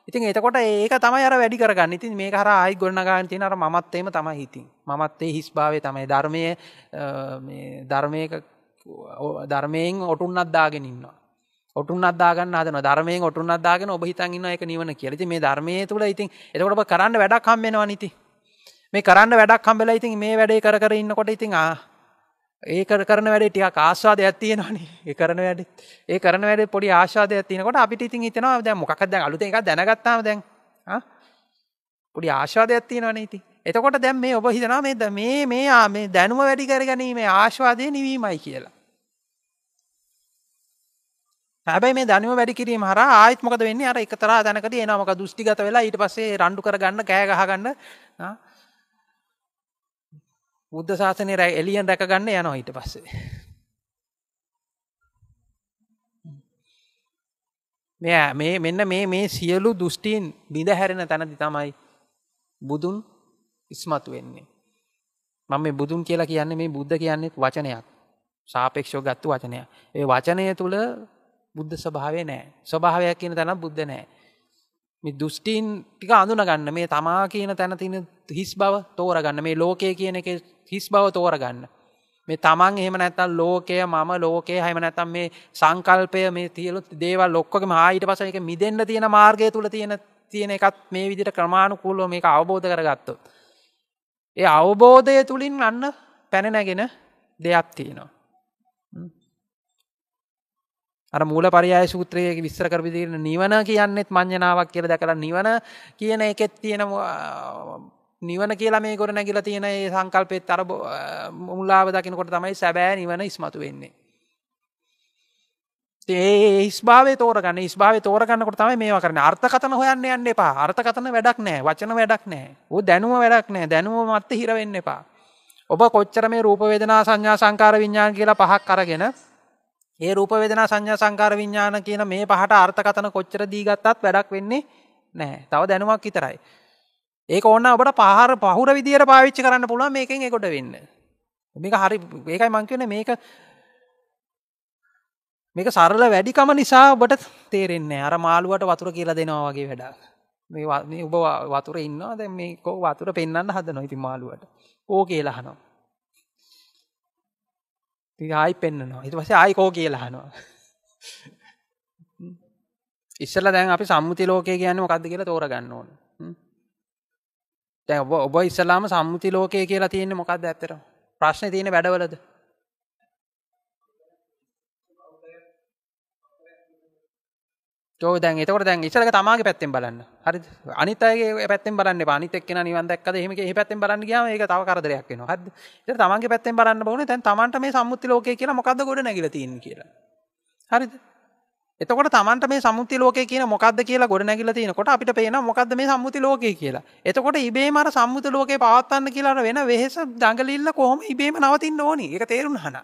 ඉතින් එතකොට ඒක තමයි අර වැඩි කරගන්න ඉතින් මේ කර අයි ගොන්නගාන්තිය අර මත්තේම තමයි හිතින් මත්තේ හිස් භාවය තමයි ධර්මය ධර්මය ධර්මයෙන් ඔටුන් අත්දාගෙන ඉන්නවා ඔටුන් අදාගන්න අදන ධර්මයෙන් ඔටුන් අදාගෙන ඔබ හිතන්න්න එක නිවන කියලති මේ ධර්මය තුළ ඉතින් එතකොට කරන්න වැඩක් කම්මෙනවා නිති මේ කරන්න වැඩක් හම්බෙලා ඉතින් මේ වැඩේ කර කර ඉන්නකොට ඉතින් ආ ඒ කර කරන වැඩේ ටිකක් ආස්වාදයක් තියෙනවානේ ඒ කරන වැඩේ ඒ කරන වැඩේ පොඩි ආශාදයක් තියෙනකොට අපිට ඉතින් හිතෙනවා දැන් මොකක්ද දැන් අලුතෙන් එකක් දැනගත්තාම දැන් ආ පොඩි ආශාදයක් තියෙනවානේ ඉතින් එතකොට දැන් මේ ඔබ හිතනවා මේ මේ මේ මේ දැනුම වැඩි කර ගැනීමේ ආශාදය නිවීමයි කියලා හැබැයි මේ දැනුම වැඩි කිරීම හරහා ආයෙත් මොකද වෙන්නේ අර එකතරා දැනකදී එනවා මොකද දෘෂ්ටිගත වෙලා ඊට පස්සේ රණ්ඩු කරගන්න කෑ ගහගන්න බුද්ධ ශාසනය එලියෙන් රැකගන්න යනවා ඊට පස්සේ මෙය මේ මෙන්න මේ මේ සියලු දෘෂ්ටීන් බිඳ හැරෙන තැනදි තමයි බුදුන් ඉස්මතු වෙන්නේ මම මේ බුදුන් කියලා කියන්නේ මේ බුද්ධ කියන්නේ වචනයක් සාපේක්ෂව ගත්තු වචනයක් ඒ වචනය තුළ බුද්ධ ස්වභාවය නෑ ස්වභාවයක් කියන තැන බුද්ධ නෑ මේ දෘෂ්ටීන් ටික අඳුනගන්න මේ තමා කියන තැන තින හිස් බව තෝරගන්න මේ ලෝකය කියන එක හිස් බව තෝරගන්න මේ තමන් එහෙම නැත්තම් ලෝකය මම ලෝකය හැම නැතම් මේ සංකල්පය මේ තියලු දේවල් ලොක්කොගේ මහාහිට පස එක මිදන්න තියෙන මාර්ගය තුළ තියෙන තියෙන එකත් මේ විදිට ක්‍රමාණුකූලෝ මේක අවබෝධ කරගත්තොත්. ඒ අවබෝධය තුළින් අන්න පැන නැගෙන දෙයක් තියෙනවා. අර මූල පරියාය සූත්‍රයේ විස්තර කරපි තියෙන නිවන කියන්නෙත් මඤ්ඤණාවක් කියලා දැකලා නිවන කියන එකෙත් තියෙන නිවන කියලා මේ ගොඩ නැගිලා තියෙන ඒ සංකල්පෙත් අර මුලාව දකිනකොට තමයි සැබෑ නිවන ඉස්මතු වෙන්නේ. ඒ ස්භාව තෝරගන්න ස්භාව තෝරගන්නකොට තමයි මේ කරන අර්ථකතන හොයන්න යන්න එපා අර්ථකතන වැඩක් නෑ වචන වැඩක් නෑ ඕ දැනුව වැඩක් නෑ දැනුව මත්ත හිරවෙන්න එපා ඔබ කොච්චර මේ රූපවේදනා සංඥා සංකාර විඤ්ඥාන් කියලා පහක් කරගෙන ඒ රූප වේදනා සංඥා සංකාර විඥාන කියන මේ පහට අර්ථකතන කොච්චර දී ගත්තත් වැඩක් වෙන්නේ නැහැ. තව දැනුමක් විතරයි. ඒක ඕන ඔබට පහර පහුර විදියට පාවිච්චි කරන්න පුළුවන් මේකෙන් ඒකට වෙන්න. මේක හරි ඒකයි මං කියන්නේ මේක මේක සරල වැඩිකම නිසා ඔබට තේරෙන්නේ අර මාළුවට වතුර කියලා දෙනවා වගේ වැඩක්. මේ මේ ඔබ වතුර ඉන්නවා දැන් මේ වතුර පෙන්වන්න හදනවා ඉතින් මාළුවට. ඕ කියලා අහනවා. ති ආයි පෙන්න්නනවා හිට පස ආයිකෝ කියලානවා ඉස්සල දැන් අපි සම්මුති ලෝකය කියන්න මොකක්ද කියලා තෝරගන්න ඕන දැ ඔබ ඔබ ඉස්සලාම සම්මුති ලෝකය කියලා තියෙන මොකක්ද ඇත්තර ප්‍රශ්න තියෙන වැඩවලද ෝ දැන් එතකට දැන් ඉසරක තමාගේ පැත්තෙන් බලන්න හරි අනිතගේ පැත්තෙන් බලන්න පනිතක්න නිවන්දක් හෙම පැත්තෙන් බලන්න ගම ඒ තව කරදරයක් න හද තමගේ පැත්තෙන් බලන්න බවන තැන් තමන්ට මේ සම්මුති ලෝක කිය මොකද ගොඩ නැගල තින් කියල හරි එතකට තමන්ට මේ සමුති ලෝක කියන මොකද කියලා ගොඩ නැගල තියනකොට අපිට පේන මොකද මේ සම්මුති ලෝක කියලා එතකොට ඉබේ මර සම්මුති ලෝක පවත්තන්න කියලාට වෙන වෙහෙස දඟලිල්ල කොහොම ඉබේම නවතින්න ඕනි එක තේරුම් හන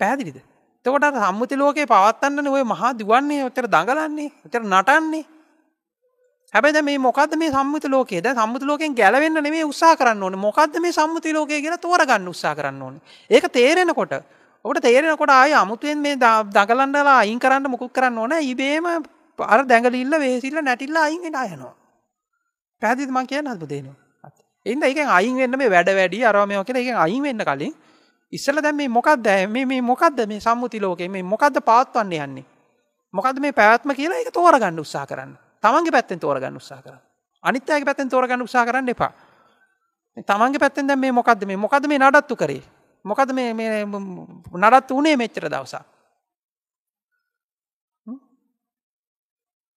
පැදිලිද තකොට සම්මුති ලෝකයේ පවත්තන්න ඔය මහා දුවන්නේ ඔතර දඟලන්නේ ඔතර නටන්නේ හැබැද මේ මොකද මේ සම්මුති ලෝකයේද සම්මුති ලෝකෙන් ගැලවෙන්න නෙමේ උත්සා කරන්න ඕන මොකද මේ සම්මුති ලෝකය ගෙන තෝරගන්න උත්සා කරන්න ඕන ඒක තේරෙනකොට ඔට තේරෙනකොට ආය අමුතුවෙන් මේ දඟලන්නලා අයින් කරන්න මොකුත් කරන්න ඕන ඉබේම අර දැඟලිල්ල වේසිල්ල නැටිල්ලා අයින්ගෙන අයනවා පැදිමං කියන්න හත්පු දේනවා එන්ද එක අයින් වෙන්න මේ වැඩ වැඩි අරමයෝ කියෙන එක අයින් වෙන්න කලින් ඉස්සල දැම් මේ මොකක්ද මේ මොකක්ද මේ සම්මුති ලෝකයේ මේ මොකක්ද පාත්වන්න යන්නේ. මොකද මේ පැවත්ම කියලා එක තෝරගන්න උත්සා කරන්න තමන්ගේ පැත්තෙන් තෝරගන්න උත්සා කර අනිත්තයක පැත්තෙන් තෝරගන්න උත්සා කරන්න එපා තමන්ගේ පැත්තෙන් දැම් මේ මොකක්ද මේ මොකද මේ නඩත්තු කරේ මොකද මේ නඩත් වනේ මෙච්චර දවසා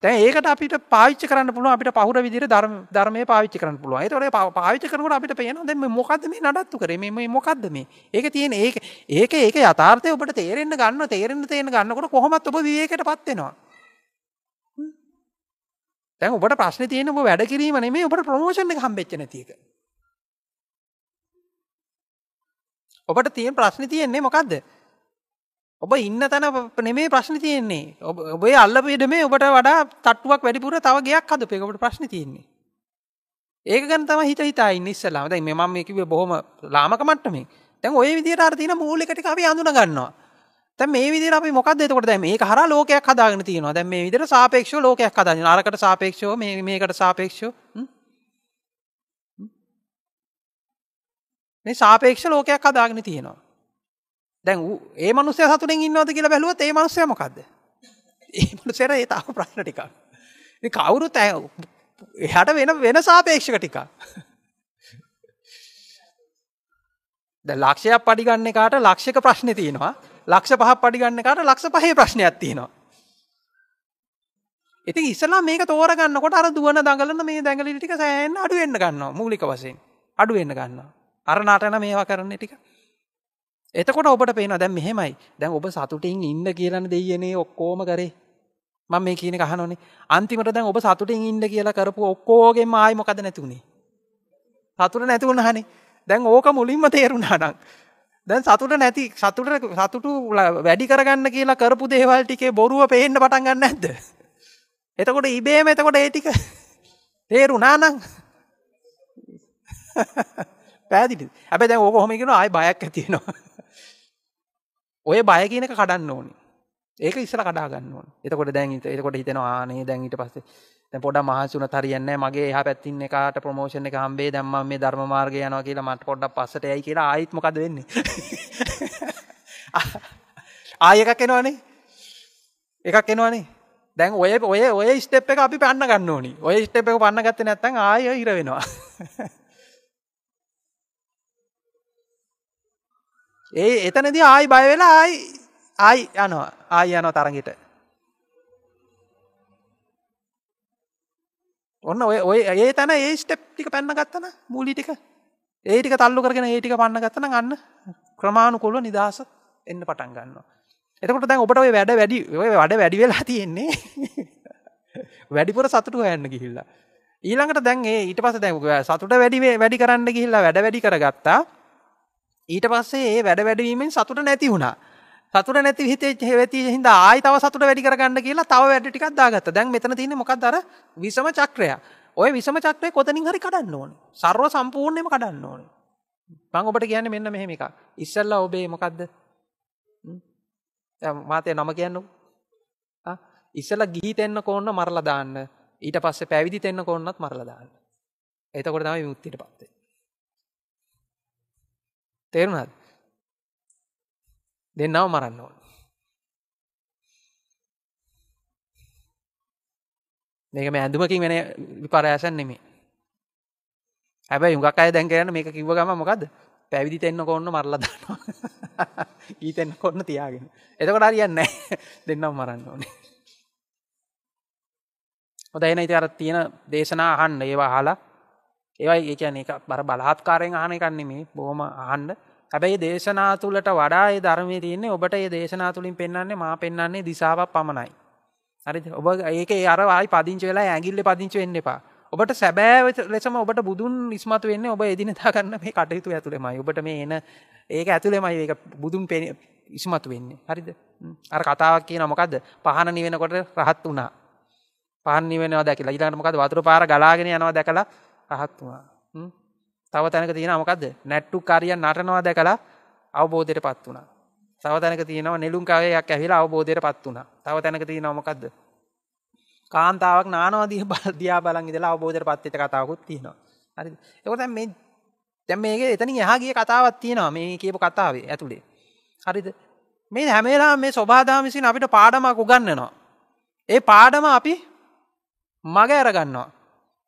දැන් ඒකට අපිට පාවිච්චි කරන්න පුළුවන් අපිට පහුර විදිහට ධර්ම ධර්මයේ පාවිච්චි කරන්න පුළුවන්. ඒතකොට පාවිච්චි කරනකොට අපිට පේනවා දැන් මේ මොකද්ද මේ නඩත්තු කරේ? මේ මේ මොකද්ද මේ? ඒක තියෙන ඒක ඒක ඒක යථාර්ථය ඔබට තේරෙන්න ගන්න තේරෙන්න තේරෙන්න ගන්නකොට කොහොමත් ඔබ විවේකයටපත් වෙනවා. දැන් ඔබට ප්‍රශ්නේ තියෙන්නේ ඔබ වැඩ කිරීම නෙමෙයි ඔබට ප්‍රොමෝෂන් එක හම්බෙච්ච නැති එක. ඔබට තියෙන ප්‍රශ්නේ තියෙන්නේ මොකද්ද? ඔබ ඉන්න තැන නෙමේ ප්‍රශ්න තියෙන්නේ ඔබේ අල්ලපියට මේ ඔබට වඩා තට්ටුවක් වැඩිපුර තව ගයක් හද පෙකට ප්‍රශ්න තියෙන්නේ ඒක ගන තම හිත හිතා ඉස්සලා දැයි මෙ මම එකකිව බොහොම ලාමක මට්ටමේ තැන් ඔය විදිර අර්තින මූලිකට අපි අඳුන ගන්නවා තැ මේ විදි අපි මොකක්ද එතකොට දැ මේ හර ලෝකයක් හදාගෙන තියෙනවා දැ මේ විදිර සාපේක්ෂ ලෝකයක් හදාන්න අරකට සාපේක්ෂෝ මේකට සාපේක්ෂෝ මේ සාපේක්ෂ ලෝකයක් හදාගෙන තියෙනවා දැන් ඒ මනුසය සතුරෙන් ඉන්නවද කියලා බැලුවත් ඒ මනුසය මොකක්ද ඒ මනුසයට ඒ තාව ප්‍රශ්න ටිකක් කවුරු තැ එහට වෙන වෙන සාපේක්ෂක ටිකක් ද ලක්ෂයක් පඩිගන්න එකට ලක්ෂක ප්‍රශ්න තියෙනවා ලක්ෂ පහ පඩිගන්න එකට ලක්ෂ පහේ ප්‍රශ්නයක් තියෙනවා ඉතින් ඉස්සලා මේක තෝරගන්නකොට අර දුවන දඟලන මේ දැඟලිටික සෑන් අඩුවෙන්න්න ගන්නවා මූලික වසයෙන් අඩුවෙන්න්න ගන්නවා අර නාටන මේවා කරන්න ටික එතකොට ඔබට පේන දැන් මෙහෙමයි දැන් ඔබ සතුටින් ඉන්න කියලන දෙයනේ ඔක්කෝම කරේ මම මේ කියන කහනොනේ අන්තිමට දැන් ඔබ සතුටින් ඉන්න කියලා කරපු ඔක්කෝගෙන් ආයි මොකද නැතිවුණේ සතුට නැතිවුණ හනේ දැන් ඕක මුලින්ම තේරුණාටන් දැන් සතුට නැති සතුට සතුටු වැඩි කරගන්න කියලා කරපු දේවල් ටිකේ බොරුව පේන්න පටන් ගන්න ඇද එතකොට ඉබේම එතකොට ඒටික තේරුණානං Ha ha ha. පැහැදිලිද? හැබැයි දැන් ඕක කොහොම කියනවා ආයෙ බයක් ඇති වෙනවා. ඔය බය කියන එක කඩන්න ඕනේ. ඒක ඉස්සලා කඩා ගන්න ඕනේ. එතකොට දැන් එතකොට හිතෙනවා ආ නේ දැන් ඊට පස්සේ දැන් පොඩක් මහන්සි වුණා හරියන්නේ නැහැ. මගේ එහා පැත්තේ ඉන්න එකාට ප්‍රොමෝෂන් එක හම්බේ. දැන් මම මේ ධර්ම මාර්ගේ යනවා කියලා මට පොඩ්ඩක් පස්සට යයි කියලා ආයෙත් මොකද වෙන්නේ? ආයෙ එකක් එනවනේ. එකක් එනවනේ. දැන් ඔය ඔය ඔය ස්ටෙප් එක අපි පන්න ගන්න ඕනි. ඔය ස්ටෙප් එක පන්න ගත්තේ නැත්නම් ආයෙ ඉර වෙනවා. ඒ එතනදී ආයි බයවෙලා ආයි ආයි යනවා ආයි යනෝ තරගිට ඔන්න ඔය ඔය ඒ තැන ඒ ස්ටප් ටික පැන්න ගත්තන මූලිටික ඒටික තල්ලු කරගෙන ඒටික පන්න ගත්තන ගන්න ක්‍රමාණුකොල්ල නිදහස එන්න පටන් ගන්නවා එතකොට දැන් ඔබට ඔය වැඩ වැඩි ඔය වැඩ වැඩි වෙලා තියෙන්නේ වැඩිපුර සතුටු හොයන්න ගිහිල්ලා ඊළඟට දැන් ඒ ඊට පස්සේ දැන් සතුට වැඩි වැඩි කරන්න ගිහිල්ලා වැඩ වැඩි කරගත්තා ඊට පස්සේ ඒ වැඩ වැඩවීමෙන් සතුට නැති වුණා සතුට නැති හිතේ හේවති හින්ද ආයි තව සතුට වැඩි කරගන්න කියලා තව වැඩ ටිකක් දාගත්තා. දැන් මෙතන තියෙන්නේ මොකක්ද අර විසම චක්‍රය. ඔය විසම චක්‍රය කොතනින් හරි කඩන්න ඕනේ. සර්ව සම්පූර්ණයෙන්ම කඩන්න ඕනේ. මම ඔබට කියන්නේ මෙන්න මෙහෙම එකක්. ඉස්සෙල්ලා ඔබේ මොකද්ද? මාතේ නම කියන්නකෝ. ආ ඉස්සෙල්ලා ගිහි තෙන්න කොන්න මරලා දාන්න. ඊට පස්සේ පැවිදි තෙන්න කොන්නත් මරලා දාන්න. එතකොට තමයි විමුක්තියටපත් වෙන්නේ. තේරුණාද? දෙන්නව මරන්න ඕන. මේක මේ ඇඳුමකින් වෙන විපරාසයක් නෙමෙයි. හැබැයි හුඟක් අය දැන් කරන්නේ මේක කිව්ව ගම මොකද්ද? පැවිදි තෙන්න කොන්න මරලා දානවා. ඊ තෙන්න කොන්න තියාගෙන. එතකොට හරියන්නේ නැහැ. දෙන්නව මරන්න ඕනේ. හොඳයි නේද? අර තියෙන දේශනා අහන්න ඒවා අහලා ඒවයි ඒ කියන එක බර බලාත්කාරයෙන් ආන එකන්නෙමේ බොහොම ආන්න හැබැයි දේශනා තුළට වඩා ඒ ධර්මය තියන්නේ ඔබට ඒ දේශනා තුළින් පෙන්න්නේ මා පෙන්න්නේ දිසාවක් පමණයි හරි ඔබ ඒක අරවායි පදිංචි වෙලා ඇගිල්ල පදිංචි වෙන්න එපා ඔබට සැබෑ ලෙසම ඔබට බුදුන් ඉස්මතු වෙන්න ඔබ එදිනතා ගන්න මේ කටයුතු ඇතුළෙමයි ඔබට මේ එන ඒක ඇතුළෙමයි ඒ බුදුන් පෙන ඉස්මතු වෙන්නේ හරිද අර කතාවක් කියන මොකක්ද පහන නිවෙනකොට රහත් වුණා පහන් නිවෙනවා දැකලා ඊළඟට මොකද වතුර පාර ගලාගෙන යනවා දැකලා රහත් වුණා. තව තැනක තියෙන මොකක්ද නැට්ටු කාරිය නටනවා දැකලා අවබෝධයට පත් වුණා. තව තැනක තියෙනව නිලුම්කාවයක් ඇහිලා අවබෝධයට පත් වුණා. තව තැනක තියෙනව මොකක්ද? කාන්තාවක් නානවාදී දියා බලන් ඉඳලා අවබෝධයට පත් වෙච්ච කතාවකුත් තියෙනවා. හරිද? ඒකෝ දැන් මේ දැන් මේකේ එතනින් එහා ගිය කතාවක් තියෙනවා මේ කියපු කතාවේ ඇතුලේ. හරිද? මේ හැම වෙලාවෙම මේ සබාදාම විසින් අපිට පාඩමක් උගන්වනවා. ඒ පාඩම අපි මග අරගන්නවා.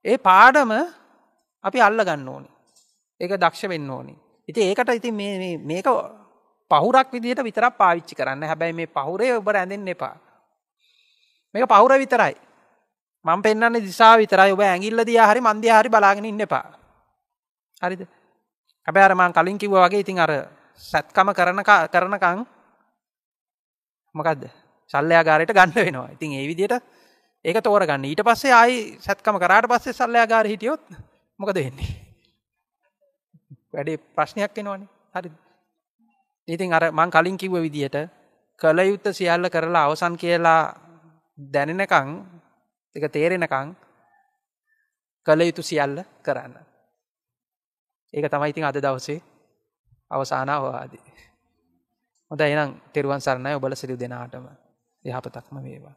ඒ පාඩම අපි අල්ල ගන්න ඕනි ඒක දක්ෂ වෙන්න ඕනි ඉති ඒකට ඉති මේක පහුරක් විදිහට විතර පාවිච්චි කරන්න හැබැයි මේ පහුරේ ඔබ ඇඳෙන් එපා මේක පහුර විතරයි මං පෙන්න්න දිසා විතරයි ඔබ ඇගිල්ල දිය හරි මන්දය හරි බලාගෙන ඉන්න එපා හරිද හැබැ අරමං කලින් කිව්ව වගේ ඉතින් අර සැත්කම කරන කරනකං මොකක්ද සල්ලයාගාරයට ගන්න වෙනවා ඉතින් ඒ විදියට ඒක තෝරගන්න ඊට පස්සේ ආයි සැත්කම කරාට පස්සේ සල්ලයාගාර හිටියොත් මොකද වෙන්නේ වැඩේ ප්‍රශ්නයක් එනවානේ හරි ඉතින් අර මං කලින් කිව්ව විදිහට කළ යුත්ත සියල්ල කරලා අවසන් කියලා දැනෙනකං එක තේරෙනකං කළ යුතු සියල්ල කරන්න ඒක තමයි ඉතින් අද දවසේ අවසානාවවාදී හොඳ එනම් තෙරුවන් සරණයි ඔබල සිරි දෙනාටම යහපතක්ම වේවා